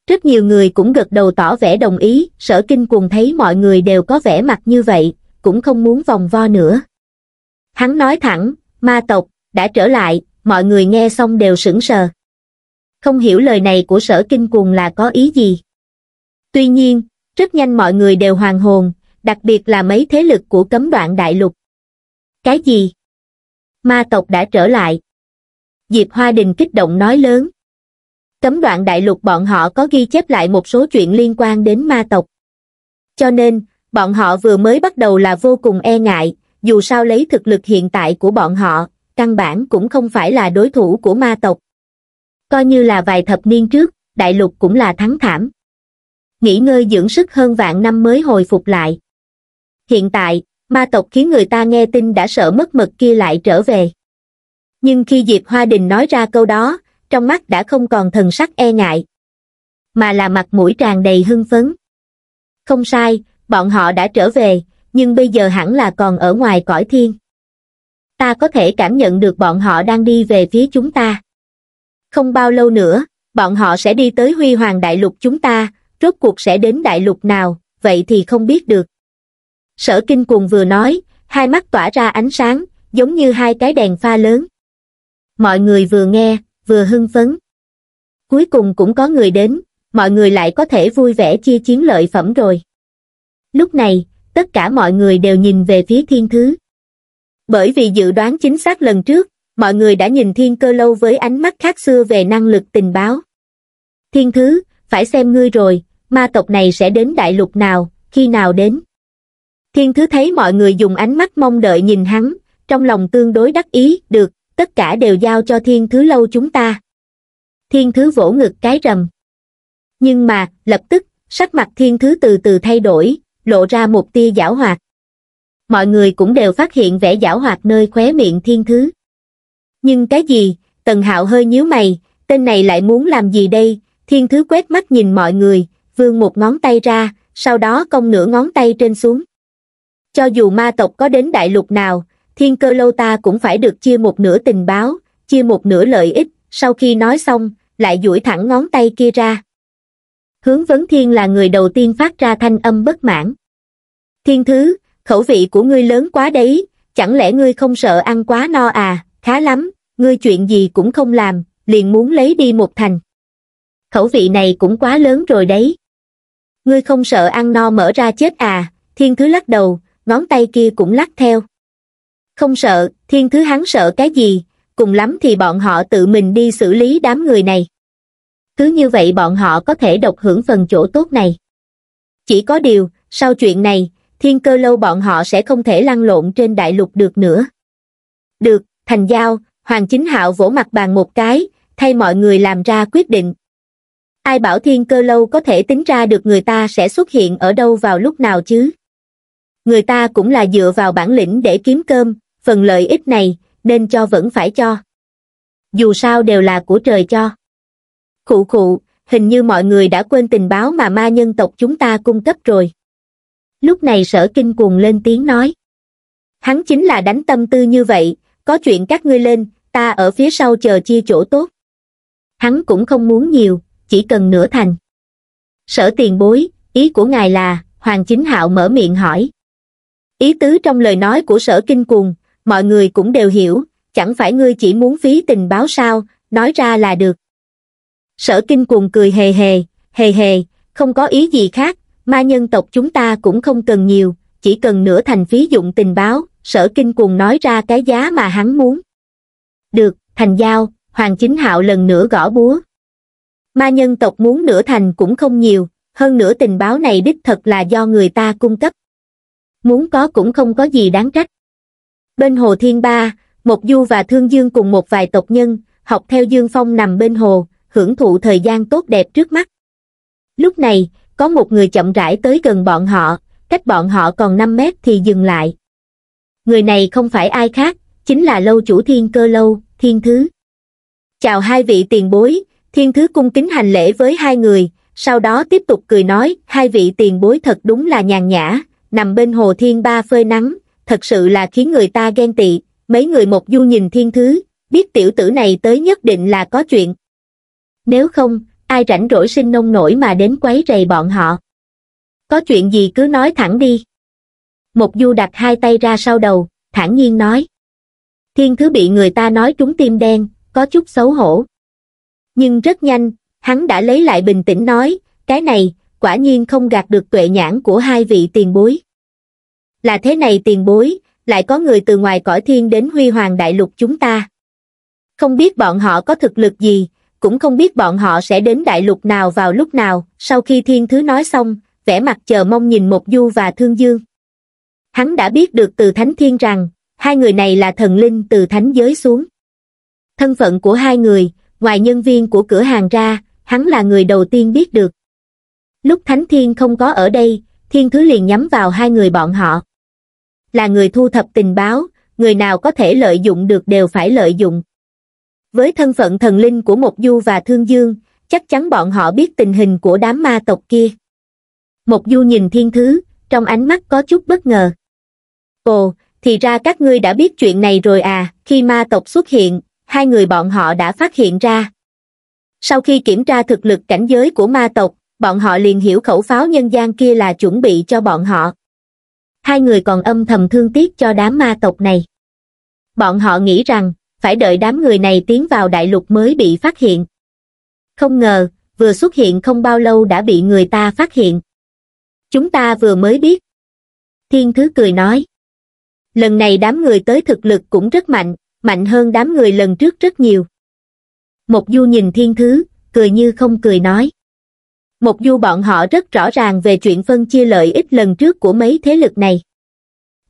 Speaker 1: Rất nhiều người cũng gật đầu tỏ vẻ đồng ý, sở kinh cuồng thấy mọi người đều có vẻ mặt như vậy, cũng không muốn vòng vo nữa. Hắn nói thẳng, ma tộc, đã trở lại, mọi người nghe xong đều sững sờ. Không hiểu lời này của sở kinh cuồng là có ý gì. Tuy nhiên, rất nhanh mọi người đều hoàn hồn, đặc biệt là mấy thế lực của cấm đoạn đại lục. Cái gì? Ma tộc đã trở lại. Diệp Hoa Đình kích động nói lớn. Cấm đoạn đại lục bọn họ có ghi chép lại một số chuyện liên quan đến ma tộc. Cho nên, bọn họ vừa mới bắt đầu là vô cùng e ngại, dù sao lấy thực lực hiện tại của bọn họ, căn bản cũng không phải là đối thủ của ma tộc. Coi như là vài thập niên trước, đại lục cũng là thắng thảm. Nghỉ ngơi dưỡng sức hơn vạn năm mới hồi phục lại. Hiện tại, ma tộc khiến người ta nghe tin đã sợ mất mật kia lại trở về nhưng khi diệp hoa đình nói ra câu đó trong mắt đã không còn thần sắc e ngại mà là mặt mũi tràn đầy hưng phấn không sai bọn họ đã trở về nhưng bây giờ hẳn là còn ở ngoài cõi thiên ta có thể cảm nhận được bọn họ đang đi về phía chúng ta không bao lâu nữa bọn họ sẽ đi tới huy hoàng đại lục chúng ta rốt cuộc sẽ đến đại lục nào vậy thì không biết được sở kinh cuồng vừa nói hai mắt tỏa ra ánh sáng giống như hai cái đèn pha lớn mọi người vừa nghe, vừa hưng phấn. Cuối cùng cũng có người đến, mọi người lại có thể vui vẻ chia chiến lợi phẩm rồi. Lúc này, tất cả mọi người đều nhìn về phía thiên thứ. Bởi vì dự đoán chính xác lần trước, mọi người đã nhìn thiên cơ lâu với ánh mắt khác xưa về năng lực tình báo. Thiên thứ, phải xem ngươi rồi, ma tộc này sẽ đến đại lục nào, khi nào đến. Thiên thứ thấy mọi người dùng ánh mắt mong đợi nhìn hắn, trong lòng tương đối đắc ý, được, tất cả đều giao cho thiên thứ lâu chúng ta. Thiên thứ vỗ ngực cái rầm. Nhưng mà, lập tức, sắc mặt thiên thứ từ từ thay đổi, lộ ra một tia giảo hoạt. Mọi người cũng đều phát hiện vẻ giảo hoạt nơi khóe miệng thiên thứ. Nhưng cái gì, tần hạo hơi nhíu mày, tên này lại muốn làm gì đây, thiên thứ quét mắt nhìn mọi người, vươn một ngón tay ra, sau đó cong nửa ngón tay trên xuống. Cho dù ma tộc có đến đại lục nào, thiên cơ lâu ta cũng phải được chia một nửa tình báo chia một nửa lợi ích sau khi nói xong lại duỗi thẳng ngón tay kia ra hướng vấn thiên là người đầu tiên phát ra thanh âm bất mãn thiên thứ khẩu vị của ngươi lớn quá đấy chẳng lẽ ngươi không sợ ăn quá no à khá lắm ngươi chuyện gì cũng không làm liền muốn lấy đi một thành khẩu vị này cũng quá lớn rồi đấy ngươi không sợ ăn no mở ra chết à thiên thứ lắc đầu ngón tay kia cũng lắc theo không sợ, thiên thứ hắn sợ cái gì, cùng lắm thì bọn họ tự mình đi xử lý đám người này. Cứ như vậy bọn họ có thể độc hưởng phần chỗ tốt này. Chỉ có điều, sau chuyện này, thiên cơ lâu bọn họ sẽ không thể lăn lộn trên đại lục được nữa. Được, thành giao, Hoàng Chính Hạo vỗ mặt bàn một cái, thay mọi người làm ra quyết định. Ai bảo thiên cơ lâu có thể tính ra được người ta sẽ xuất hiện ở đâu vào lúc nào chứ? Người ta cũng là dựa vào bản lĩnh để kiếm cơm, phần lợi ích này nên cho vẫn phải cho dù sao đều là của trời cho khụ khụ hình như mọi người đã quên tình báo mà ma nhân tộc chúng ta cung cấp rồi lúc này sở kinh cuồng lên tiếng nói hắn chính là đánh tâm tư như vậy có chuyện các ngươi lên ta ở phía sau chờ chia chỗ tốt hắn cũng không muốn nhiều chỉ cần nửa thành sở tiền bối ý của ngài là hoàng chính hạo mở miệng hỏi ý tứ trong lời nói của sở kinh cuồng mọi người cũng đều hiểu, chẳng phải ngươi chỉ muốn phí tình báo sao, nói ra là được. Sở kinh cuồng cười hề hề, hề hề, không có ý gì khác, ma nhân tộc chúng ta cũng không cần nhiều, chỉ cần nửa thành phí dụng tình báo, sở kinh cuồng nói ra cái giá mà hắn muốn. Được, thành giao, Hoàng Chính Hạo lần nữa gõ búa. Ma nhân tộc muốn nửa thành cũng không nhiều, hơn nữa tình báo này đích thật là do người ta cung cấp. Muốn có cũng không có gì đáng trách. Bên hồ Thiên Ba, Mộc Du và Thương Dương cùng một vài tộc nhân, học theo Dương Phong nằm bên hồ, hưởng thụ thời gian tốt đẹp trước mắt. Lúc này, có một người chậm rãi tới gần bọn họ, cách bọn họ còn 5 mét thì dừng lại. Người này không phải ai khác, chính là lâu chủ thiên cơ lâu, thiên thứ. Chào hai vị tiền bối, thiên thứ cung kính hành lễ với hai người, sau đó tiếp tục cười nói, hai vị tiền bối thật đúng là nhàn nhã, nằm bên hồ thiên ba phơi nắng, thật sự là khiến người ta ghen tị, mấy người một du nhìn thiên thứ, biết tiểu tử này tới nhất định là có chuyện. Nếu không, ai rảnh rỗi sinh nông nổi mà đến quấy rầy bọn họ. Có chuyện gì cứ nói thẳng đi. Một du đặt hai tay ra sau đầu, thản nhiên nói. Thiên thứ bị người ta nói trúng tim đen, có chút xấu hổ. Nhưng rất nhanh, hắn đã lấy lại bình tĩnh nói, cái này, quả nhiên không gạt được tuệ nhãn của hai vị tiền bối là thế này tiền bối lại có người từ ngoài cõi thiên đến huy hoàng đại lục chúng ta không biết bọn họ có thực lực gì cũng không biết bọn họ sẽ đến đại lục nào vào lúc nào sau khi thiên thứ nói xong vẻ mặt chờ mong nhìn một du và thương dương hắn đã biết được từ thánh thiên rằng hai người này là thần linh từ thánh giới xuống thân phận của hai người ngoài nhân viên của cửa hàng ra hắn là người đầu tiên biết được lúc thánh thiên không có ở đây thiên thứ liền nhắm vào hai người bọn họ. Là người thu thập tình báo, người nào có thể lợi dụng được đều phải lợi dụng. Với thân phận thần linh của Mộc Du và Thương Dương, chắc chắn bọn họ biết tình hình của đám ma tộc kia. Mộc Du nhìn thiên thứ, trong ánh mắt có chút bất ngờ. Ồ, thì ra các ngươi đã biết chuyện này rồi à, khi ma tộc xuất hiện, hai người bọn họ đã phát hiện ra. Sau khi kiểm tra thực lực cảnh giới của ma tộc, bọn họ liền hiểu khẩu pháo nhân gian kia là chuẩn bị cho bọn họ. Hai người còn âm thầm thương tiếc cho đám ma tộc này. Bọn họ nghĩ rằng, phải đợi đám người này tiến vào đại lục mới bị phát hiện. Không ngờ, vừa xuất hiện không bao lâu đã bị người ta phát hiện. Chúng ta vừa mới biết. Thiên Thứ cười nói. Lần này đám người tới thực lực cũng rất mạnh, mạnh hơn đám người lần trước rất nhiều. Một du nhìn Thiên Thứ, cười như không cười nói. Một Du bọn họ rất rõ ràng về chuyện phân chia lợi ích lần trước của mấy thế lực này.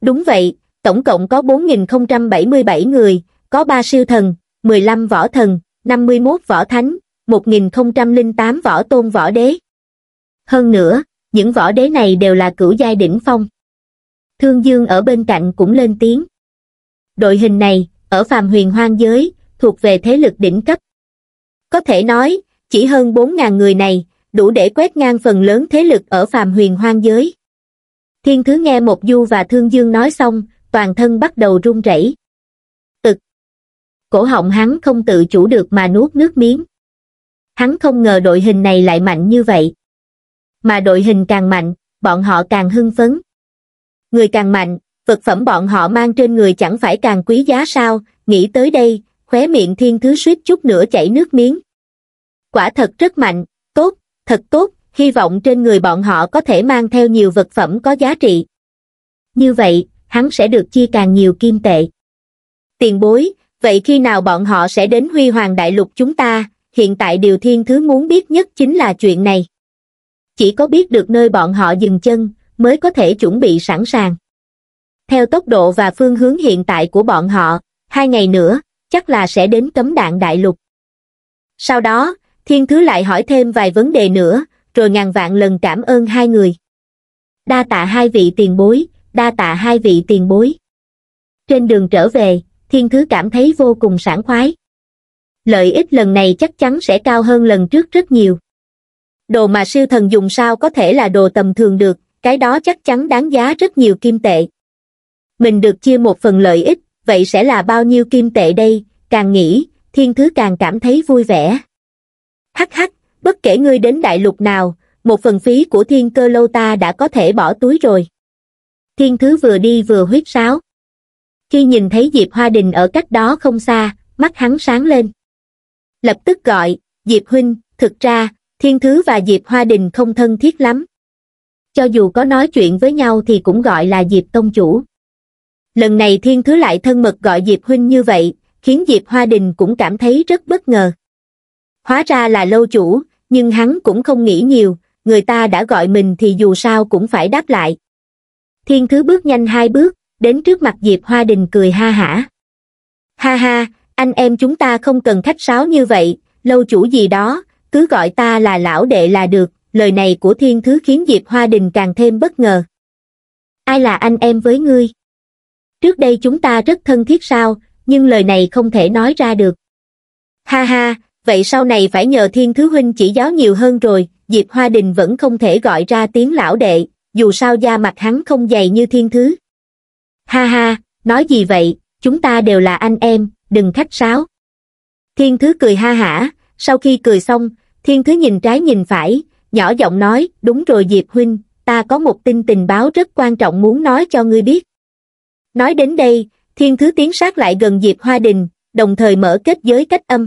Speaker 1: Đúng vậy, tổng cộng có 4.077 người, có 3 siêu thần, 15 võ thần, 51 võ thánh, 1.008 võ tôn võ đế. Hơn nữa, những võ đế này đều là cửu giai đỉnh phong. Thương Dương ở bên cạnh cũng lên tiếng. Đội hình này, ở phàm huyền hoang giới, thuộc về thế lực đỉnh cấp. Có thể nói, chỉ hơn 4.000 người này, đủ để quét ngang phần lớn thế lực ở phàm huyền hoang giới. Thiên thứ nghe một du và thương dương nói xong, toàn thân bắt đầu run rẩy. Ực! Cổ họng hắn không tự chủ được mà nuốt nước miếng. Hắn không ngờ đội hình này lại mạnh như vậy. Mà đội hình càng mạnh, bọn họ càng hưng phấn. Người càng mạnh, vật phẩm bọn họ mang trên người chẳng phải càng quý giá sao, nghĩ tới đây, khóe miệng thiên thứ suýt chút nữa chảy nước miếng. Quả thật rất mạnh, tốt, thật tốt hy vọng trên người bọn họ có thể mang theo nhiều vật phẩm có giá trị như vậy hắn sẽ được chia càng nhiều kim tệ tiền bối vậy khi nào bọn họ sẽ đến huy hoàng đại lục chúng ta hiện tại điều thiên thứ muốn biết nhất chính là chuyện này chỉ có biết được nơi bọn họ dừng chân mới có thể chuẩn bị sẵn sàng theo tốc độ và phương hướng hiện tại của bọn họ hai ngày nữa chắc là sẽ đến cấm đạn đại lục sau đó thiên thứ lại hỏi thêm vài vấn đề nữa rồi ngàn vạn lần cảm ơn hai người đa tạ hai vị tiền bối đa tạ hai vị tiền bối trên đường trở về thiên thứ cảm thấy vô cùng sảng khoái lợi ích lần này chắc chắn sẽ cao hơn lần trước rất nhiều đồ mà siêu thần dùng sao có thể là đồ tầm thường được cái đó chắc chắn đáng giá rất nhiều kim tệ mình được chia một phần lợi ích vậy sẽ là bao nhiêu kim tệ đây càng nghĩ thiên thứ càng cảm thấy vui vẻ hắc hắc bất kể ngươi đến đại lục nào một phần phí của thiên cơ lâu ta đã có thể bỏ túi rồi thiên thứ vừa đi vừa huýt sáo khi nhìn thấy diệp hoa đình ở cách đó không xa mắt hắn sáng lên lập tức gọi diệp huynh thực ra thiên thứ và diệp hoa đình không thân thiết lắm cho dù có nói chuyện với nhau thì cũng gọi là diệp tông chủ lần này thiên thứ lại thân mật gọi diệp huynh như vậy khiến diệp hoa đình cũng cảm thấy rất bất ngờ hóa ra là lâu chủ nhưng hắn cũng không nghĩ nhiều người ta đã gọi mình thì dù sao cũng phải đáp lại thiên thứ bước nhanh hai bước đến trước mặt diệp hoa đình cười ha hả ha ha anh em chúng ta không cần khách sáo như vậy lâu chủ gì đó cứ gọi ta là lão đệ là được lời này của thiên thứ khiến diệp hoa đình càng thêm bất ngờ ai là anh em với ngươi trước đây chúng ta rất thân thiết sao nhưng lời này không thể nói ra được ha ha vậy sau này phải nhờ thiên thứ huynh chỉ giáo nhiều hơn rồi diệp hoa đình vẫn không thể gọi ra tiếng lão đệ dù sao da mặt hắn không dày như thiên thứ ha ha nói gì vậy chúng ta đều là anh em đừng khách sáo thiên thứ cười ha hả sau khi cười xong thiên thứ nhìn trái nhìn phải nhỏ giọng nói đúng rồi diệp huynh ta có một tin tình báo rất quan trọng muốn nói cho ngươi biết nói đến đây thiên thứ tiến sát lại gần diệp hoa đình đồng thời mở kết giới cách âm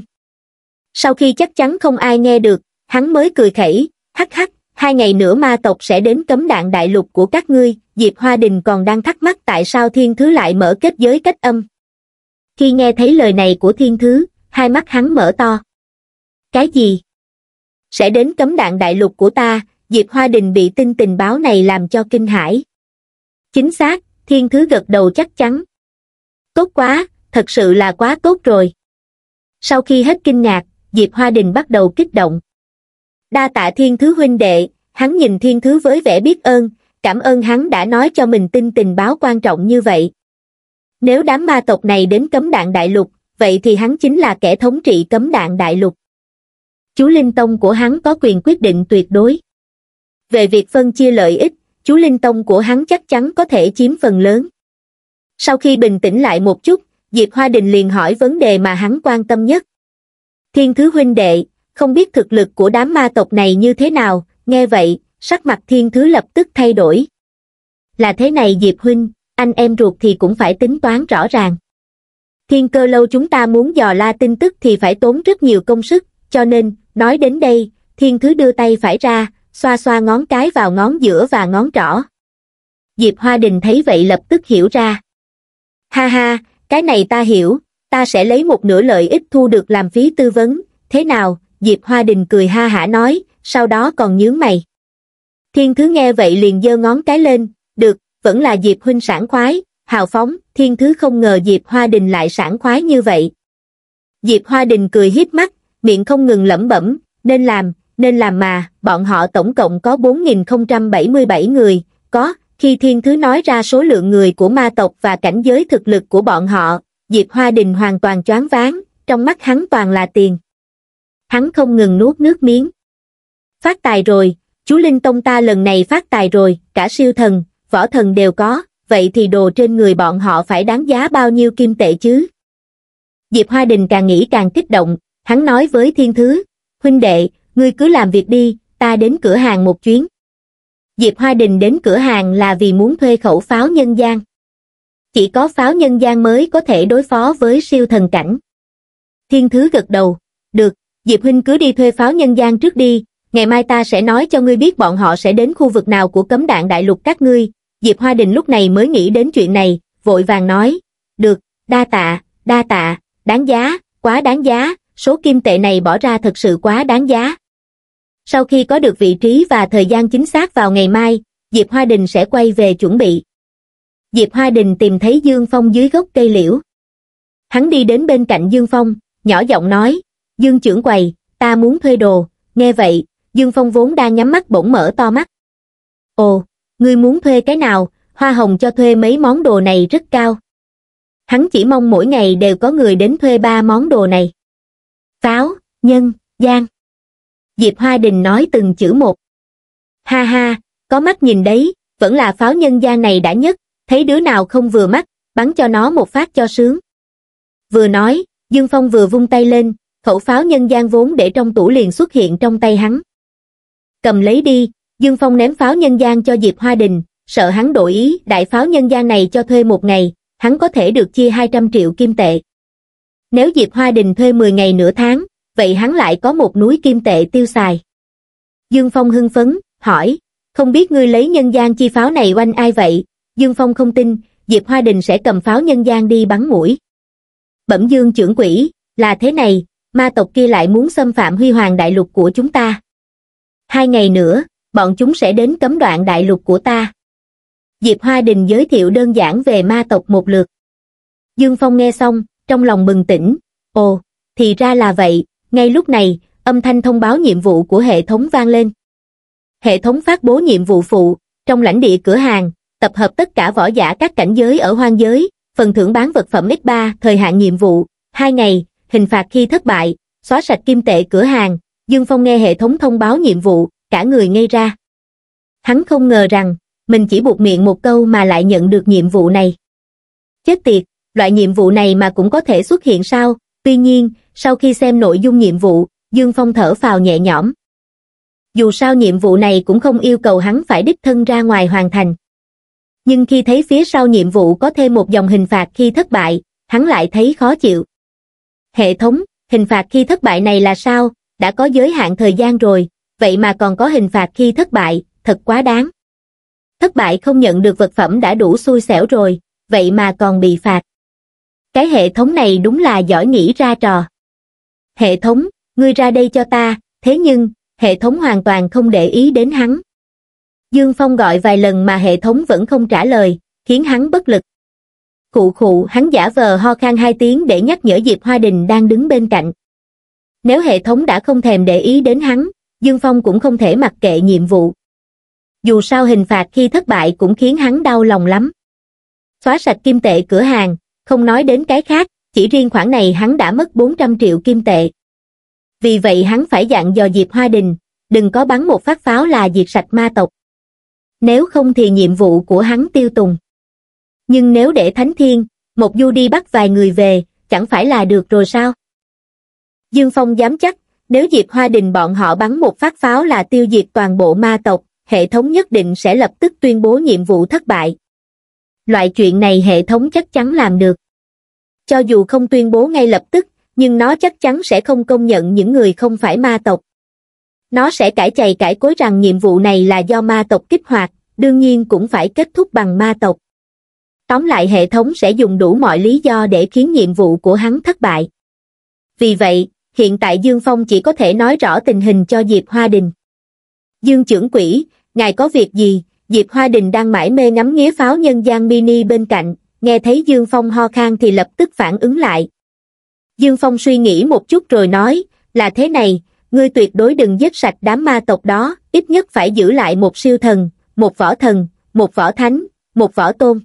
Speaker 1: sau khi chắc chắn không ai nghe được hắn mới cười khẩy hắc hắc hai ngày nữa ma tộc sẽ đến cấm đạn đại lục của các ngươi diệp hoa đình còn đang thắc mắc tại sao thiên thứ lại mở kết giới cách âm khi nghe thấy lời này của thiên thứ hai mắt hắn mở to cái gì sẽ đến cấm đạn đại lục của ta diệp hoa đình bị tin tình báo này làm cho kinh hãi chính xác thiên thứ gật đầu chắc chắn tốt quá thật sự là quá tốt rồi sau khi hết kinh ngạc Diệp Hoa Đình bắt đầu kích động. Đa tạ thiên thứ huynh đệ, hắn nhìn thiên thứ với vẻ biết ơn, cảm ơn hắn đã nói cho mình tin tình báo quan trọng như vậy. Nếu đám ma tộc này đến cấm đạn đại lục, vậy thì hắn chính là kẻ thống trị cấm đạn đại lục. Chú Linh Tông của hắn có quyền quyết định tuyệt đối. Về việc phân chia lợi ích, chú Linh Tông của hắn chắc chắn có thể chiếm phần lớn. Sau khi bình tĩnh lại một chút, Diệp Hoa Đình liền hỏi vấn đề mà hắn quan tâm nhất thiên thứ huynh đệ, không biết thực lực của đám ma tộc này như thế nào, nghe vậy, sắc mặt thiên thứ lập tức thay đổi. Là thế này Diệp huynh, anh em ruột thì cũng phải tính toán rõ ràng. Thiên cơ lâu chúng ta muốn dò la tin tức thì phải tốn rất nhiều công sức, cho nên, nói đến đây, thiên thứ đưa tay phải ra, xoa xoa ngón cái vào ngón giữa và ngón trỏ. Diệp Hoa Đình thấy vậy lập tức hiểu ra. Ha ha, cái này ta hiểu, ta sẽ lấy một nửa lợi ích thu được làm phí tư vấn, thế nào, Diệp Hoa Đình cười ha hả nói, sau đó còn nhướng mày. Thiên Thứ nghe vậy liền giơ ngón cái lên, được, vẫn là Diệp Huynh sản khoái, hào phóng, Thiên Thứ không ngờ Diệp Hoa Đình lại sản khoái như vậy. Diệp Hoa Đình cười hiếp mắt, miệng không ngừng lẩm bẩm, nên làm, nên làm mà, bọn họ tổng cộng có 4.077 người, có, khi Thiên Thứ nói ra số lượng người của ma tộc và cảnh giới thực lực của bọn họ, diệp hoa đình hoàn toàn choáng váng trong mắt hắn toàn là tiền hắn không ngừng nuốt nước miếng phát tài rồi chú linh tông ta lần này phát tài rồi cả siêu thần võ thần đều có vậy thì đồ trên người bọn họ phải đáng giá bao nhiêu kim tệ chứ diệp hoa đình càng nghĩ càng kích động hắn nói với thiên thứ huynh đệ ngươi cứ làm việc đi ta đến cửa hàng một chuyến diệp hoa đình đến cửa hàng là vì muốn thuê khẩu pháo nhân gian chỉ có pháo nhân gian mới có thể đối phó với siêu thần cảnh. Thiên Thứ gật đầu, được, Diệp Huynh cứ đi thuê pháo nhân gian trước đi, ngày mai ta sẽ nói cho ngươi biết bọn họ sẽ đến khu vực nào của cấm đạn đại lục các ngươi. Diệp Hoa Đình lúc này mới nghĩ đến chuyện này, vội vàng nói, được, đa tạ, đa tạ, đáng giá, quá đáng giá, số kim tệ này bỏ ra thật sự quá đáng giá. Sau khi có được vị trí và thời gian chính xác vào ngày mai, Diệp Hoa Đình sẽ quay về chuẩn bị. Diệp Hoa Đình tìm thấy Dương Phong dưới gốc cây liễu. Hắn đi đến bên cạnh Dương Phong, nhỏ giọng nói, Dương trưởng quầy, ta muốn thuê đồ, nghe vậy, Dương Phong vốn đang nhắm mắt bỗng mở to mắt. Ồ, ngươi muốn thuê cái nào, hoa hồng cho thuê mấy món đồ này rất cao. Hắn chỉ mong mỗi ngày đều có người đến thuê ba món đồ này. Pháo, nhân, giang. Diệp Hoa Đình nói từng chữ một. Ha ha, có mắt nhìn đấy, vẫn là pháo nhân gia này đã nhất, thấy đứa nào không vừa mắt, bắn cho nó một phát cho sướng. Vừa nói, Dương Phong vừa vung tay lên, khẩu pháo nhân gian vốn để trong tủ liền xuất hiện trong tay hắn. Cầm lấy đi, Dương Phong ném pháo nhân gian cho Diệp Hoa Đình, sợ hắn đổi ý đại pháo nhân gian này cho thuê một ngày, hắn có thể được chia 200 triệu kim tệ. Nếu Diệp Hoa Đình thuê 10 ngày nửa tháng, vậy hắn lại có một núi kim tệ tiêu xài. Dương Phong hưng phấn, hỏi, không biết ngươi lấy nhân gian chi pháo này oanh ai vậy, Dương Phong không tin, Diệp Hoa Đình sẽ cầm pháo nhân gian đi bắn mũi. Bẩm Dương trưởng quỷ, là thế này, ma tộc kia lại muốn xâm phạm huy hoàng đại lục của chúng ta. Hai ngày nữa, bọn chúng sẽ đến cấm đoạn đại lục của ta. Diệp Hoa Đình giới thiệu đơn giản về ma tộc một lượt. Dương Phong nghe xong, trong lòng bừng tỉnh, ồ, thì ra là vậy, ngay lúc này, âm thanh thông báo nhiệm vụ của hệ thống vang lên. Hệ thống phát bố nhiệm vụ phụ, trong lãnh địa cửa hàng, tập hợp tất cả võ giả các cảnh giới ở hoang giới, phần thưởng bán vật phẩm x3, thời hạn nhiệm vụ, 2 ngày, hình phạt khi thất bại, xóa sạch kim tệ cửa hàng, Dương Phong nghe hệ thống thông báo nhiệm vụ, cả người ngây ra. Hắn không ngờ rằng, mình chỉ buộc miệng một câu mà lại nhận được nhiệm vụ này. Chết tiệt, loại nhiệm vụ này mà cũng có thể xuất hiện sao, tuy nhiên, sau khi xem nội dung nhiệm vụ, Dương Phong thở phào nhẹ nhõm. Dù sao nhiệm vụ này cũng không yêu cầu hắn phải đích thân ra ngoài hoàn thành nhưng khi thấy phía sau nhiệm vụ có thêm một dòng hình phạt khi thất bại hắn lại thấy khó chịu hệ thống hình phạt khi thất bại này là sao đã có giới hạn thời gian rồi vậy mà còn có hình phạt khi thất bại thật quá đáng thất bại không nhận được vật phẩm đã đủ xui xẻo rồi vậy mà còn bị phạt cái hệ thống này đúng là giỏi nghĩ ra trò hệ thống ngươi ra đây cho ta thế nhưng hệ thống hoàn toàn không để ý đến hắn Dương Phong gọi vài lần mà hệ thống vẫn không trả lời, khiến hắn bất lực. Khụ khụ hắn giả vờ ho khan hai tiếng để nhắc nhở Diệp Hoa Đình đang đứng bên cạnh. Nếu hệ thống đã không thèm để ý đến hắn, Dương Phong cũng không thể mặc kệ nhiệm vụ. Dù sao hình phạt khi thất bại cũng khiến hắn đau lòng lắm. Xóa sạch kim tệ cửa hàng, không nói đến cái khác, chỉ riêng khoản này hắn đã mất 400 triệu kim tệ. Vì vậy hắn phải dặn dò Diệp Hoa Đình, đừng có bắn một phát pháo là diệt sạch ma tộc nếu không thì nhiệm vụ của hắn tiêu tùng. Nhưng nếu để Thánh Thiên, một du đi bắt vài người về, chẳng phải là được rồi sao? Dương Phong dám chắc, nếu Diệp Hoa Đình bọn họ bắn một phát pháo là tiêu diệt toàn bộ ma tộc, hệ thống nhất định sẽ lập tức tuyên bố nhiệm vụ thất bại. Loại chuyện này hệ thống chắc chắn làm được. Cho dù không tuyên bố ngay lập tức, nhưng nó chắc chắn sẽ không công nhận những người không phải ma tộc. Nó sẽ cải chày cải cối rằng nhiệm vụ này là do ma tộc kích hoạt, đương nhiên cũng phải kết thúc bằng ma tộc. Tóm lại hệ thống sẽ dùng đủ mọi lý do để khiến nhiệm vụ của hắn thất bại. Vì vậy, hiện tại Dương Phong chỉ có thể nói rõ tình hình cho Diệp Hoa Đình. Dương trưởng quỷ, ngài có việc gì? Diệp Hoa Đình đang mải mê ngắm nghía pháo nhân gian mini bên cạnh, nghe thấy Dương Phong ho khan thì lập tức phản ứng lại. Dương Phong suy nghĩ một chút rồi nói, là thế này, ngươi tuyệt đối đừng giết sạch đám ma tộc đó ít nhất phải giữ lại một siêu thần một võ thần một võ thánh một võ tôn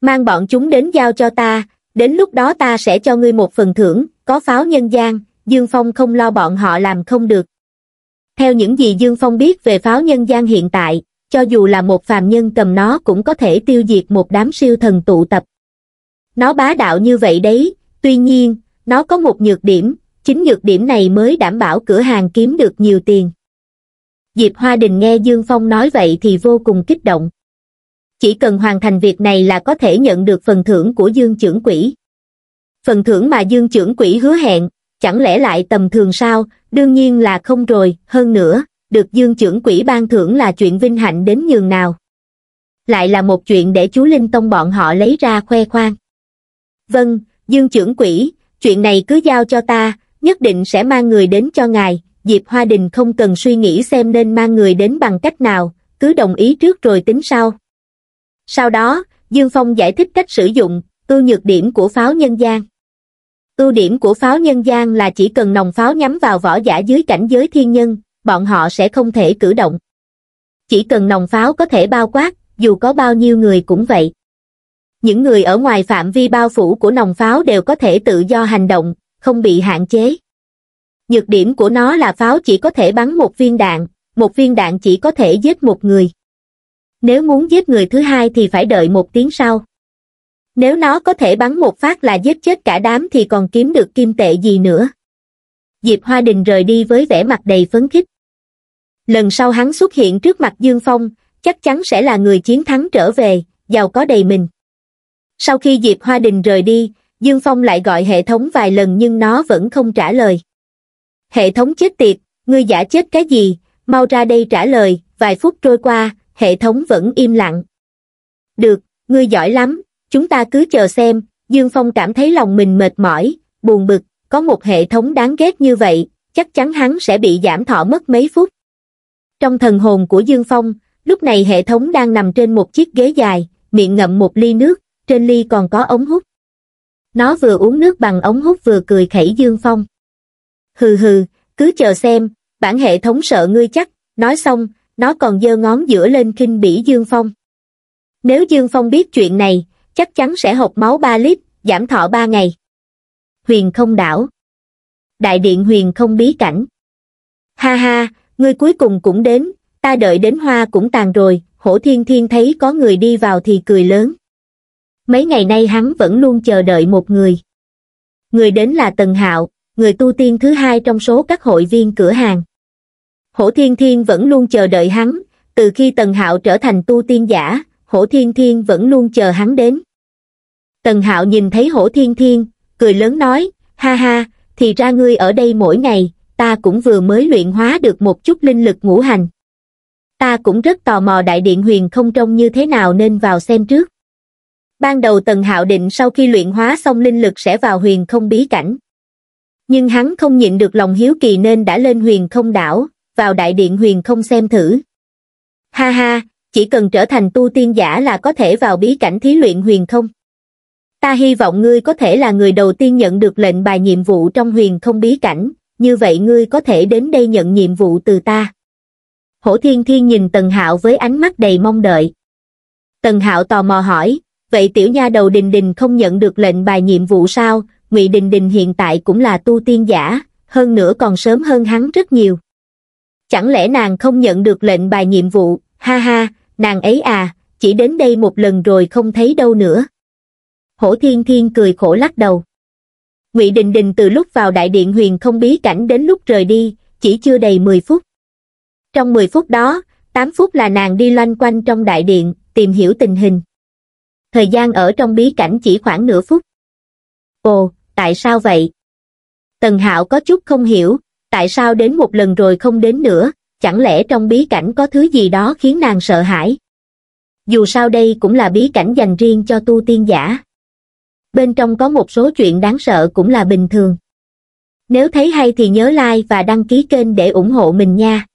Speaker 1: mang bọn chúng đến giao cho ta đến lúc đó ta sẽ cho ngươi một phần thưởng có pháo nhân gian dương phong không lo bọn họ làm không được theo những gì dương phong biết về pháo nhân gian hiện tại cho dù là một phàm nhân cầm nó cũng có thể tiêu diệt một đám siêu thần tụ tập nó bá đạo như vậy đấy tuy nhiên nó có một nhược điểm chính nhược điểm này mới đảm bảo cửa hàng kiếm được nhiều tiền. Diệp Hoa Đình nghe Dương Phong nói vậy thì vô cùng kích động. Chỉ cần hoàn thành việc này là có thể nhận được phần thưởng của Dương trưởng quỹ. Phần thưởng mà Dương trưởng quỹ hứa hẹn, chẳng lẽ lại tầm thường sao, đương nhiên là không rồi, hơn nữa, được Dương trưởng quỹ ban thưởng là chuyện vinh hạnh đến nhường nào. Lại là một chuyện để chú Linh Tông bọn họ lấy ra khoe khoang. Vâng, Dương trưởng quỹ, chuyện này cứ giao cho ta, nhất định sẽ mang người đến cho ngài, Diệp Hoa Đình không cần suy nghĩ xem nên mang người đến bằng cách nào, cứ đồng ý trước rồi tính sau. Sau đó, Dương Phong giải thích cách sử dụng, ưu nhược điểm của pháo nhân gian. Ưu điểm của pháo nhân gian là chỉ cần nòng pháo nhắm vào võ giả dưới cảnh giới thiên nhân, bọn họ sẽ không thể cử động. Chỉ cần nòng pháo có thể bao quát, dù có bao nhiêu người cũng vậy. Những người ở ngoài phạm vi bao phủ của nòng pháo đều có thể tự do hành động, không bị hạn chế. Nhược điểm của nó là pháo chỉ có thể bắn một viên đạn, một viên đạn chỉ có thể giết một người. Nếu muốn giết người thứ hai thì phải đợi một tiếng sau. Nếu nó có thể bắn một phát là giết chết cả đám thì còn kiếm được kim tệ gì nữa. Diệp Hoa Đình rời đi với vẻ mặt đầy phấn khích. Lần sau hắn xuất hiện trước mặt Dương Phong, chắc chắn sẽ là người chiến thắng trở về, giàu có đầy mình. Sau khi Diệp Hoa Đình rời đi, Dương Phong lại gọi hệ thống vài lần nhưng nó vẫn không trả lời. Hệ thống chết tiệt, ngươi giả chết cái gì, mau ra đây trả lời, vài phút trôi qua, hệ thống vẫn im lặng. Được, ngươi giỏi lắm, chúng ta cứ chờ xem, Dương Phong cảm thấy lòng mình mệt mỏi, buồn bực, có một hệ thống đáng ghét như vậy, chắc chắn hắn sẽ bị giảm thọ mất mấy phút. Trong thần hồn của Dương Phong, lúc này hệ thống đang nằm trên một chiếc ghế dài, miệng ngậm một ly nước, trên ly còn có ống hút nó vừa uống nước bằng ống hút vừa cười khẩy Dương Phong. Hừ hừ, cứ chờ xem, bản hệ thống sợ ngươi chắc, nói xong, nó còn giơ ngón giữa lên khinh bỉ Dương Phong. Nếu Dương Phong biết chuyện này, chắc chắn sẽ hộc máu 3 lít, giảm thọ 3 ngày. Huyền không đảo. Đại điện huyền không bí cảnh. Ha ha, ngươi cuối cùng cũng đến, ta đợi đến hoa cũng tàn rồi, hổ thiên thiên thấy có người đi vào thì cười lớn mấy ngày nay hắn vẫn luôn chờ đợi một người. Người đến là Tần Hạo, người tu tiên thứ hai trong số các hội viên cửa hàng. Hổ Thiên Thiên vẫn luôn chờ đợi hắn, từ khi Tần Hạo trở thành tu tiên giả, Hổ Thiên Thiên vẫn luôn chờ hắn đến. Tần Hạo nhìn thấy Hổ Thiên Thiên, cười lớn nói, ha ha, thì ra ngươi ở đây mỗi ngày, ta cũng vừa mới luyện hóa được một chút linh lực ngũ hành. Ta cũng rất tò mò đại điện huyền không trông như thế nào nên vào xem trước ban đầu Tần Hạo định sau khi luyện hóa xong linh lực sẽ vào huyền không bí cảnh. Nhưng hắn không nhịn được lòng hiếu kỳ nên đã lên huyền không đảo, vào đại điện huyền không xem thử. Ha ha, chỉ cần trở thành tu tiên giả là có thể vào bí cảnh thí luyện huyền không. Ta hy vọng ngươi có thể là người đầu tiên nhận được lệnh bài nhiệm vụ trong huyền không bí cảnh, như vậy ngươi có thể đến đây nhận nhiệm vụ từ ta. Hổ Thiên Thiên nhìn Tần Hạo với ánh mắt đầy mong đợi. Tần Hạo tò mò hỏi, vậy tiểu nha đầu Đình Đình không nhận được lệnh bài nhiệm vụ sao, Ngụy Đình Đình hiện tại cũng là tu tiên giả, hơn nữa còn sớm hơn hắn rất nhiều. Chẳng lẽ nàng không nhận được lệnh bài nhiệm vụ, ha ha, nàng ấy à, chỉ đến đây một lần rồi không thấy đâu nữa. Hổ Thiên Thiên cười khổ lắc đầu. Ngụy Đình Đình từ lúc vào đại điện huyền không bí cảnh đến lúc rời đi, chỉ chưa đầy 10 phút. Trong 10 phút đó, 8 phút là nàng đi loanh quanh trong đại điện, tìm hiểu tình hình thời gian ở trong bí cảnh chỉ khoảng nửa phút. Ồ, tại sao vậy? Tần Hạo có chút không hiểu, tại sao đến một lần rồi không đến nữa, chẳng lẽ trong bí cảnh có thứ gì đó khiến nàng sợ hãi? Dù sao đây cũng là bí cảnh dành riêng cho tu tiên giả. Bên trong có một số chuyện đáng sợ cũng là bình thường. Nếu thấy hay thì nhớ like và đăng ký kênh để ủng hộ mình nha.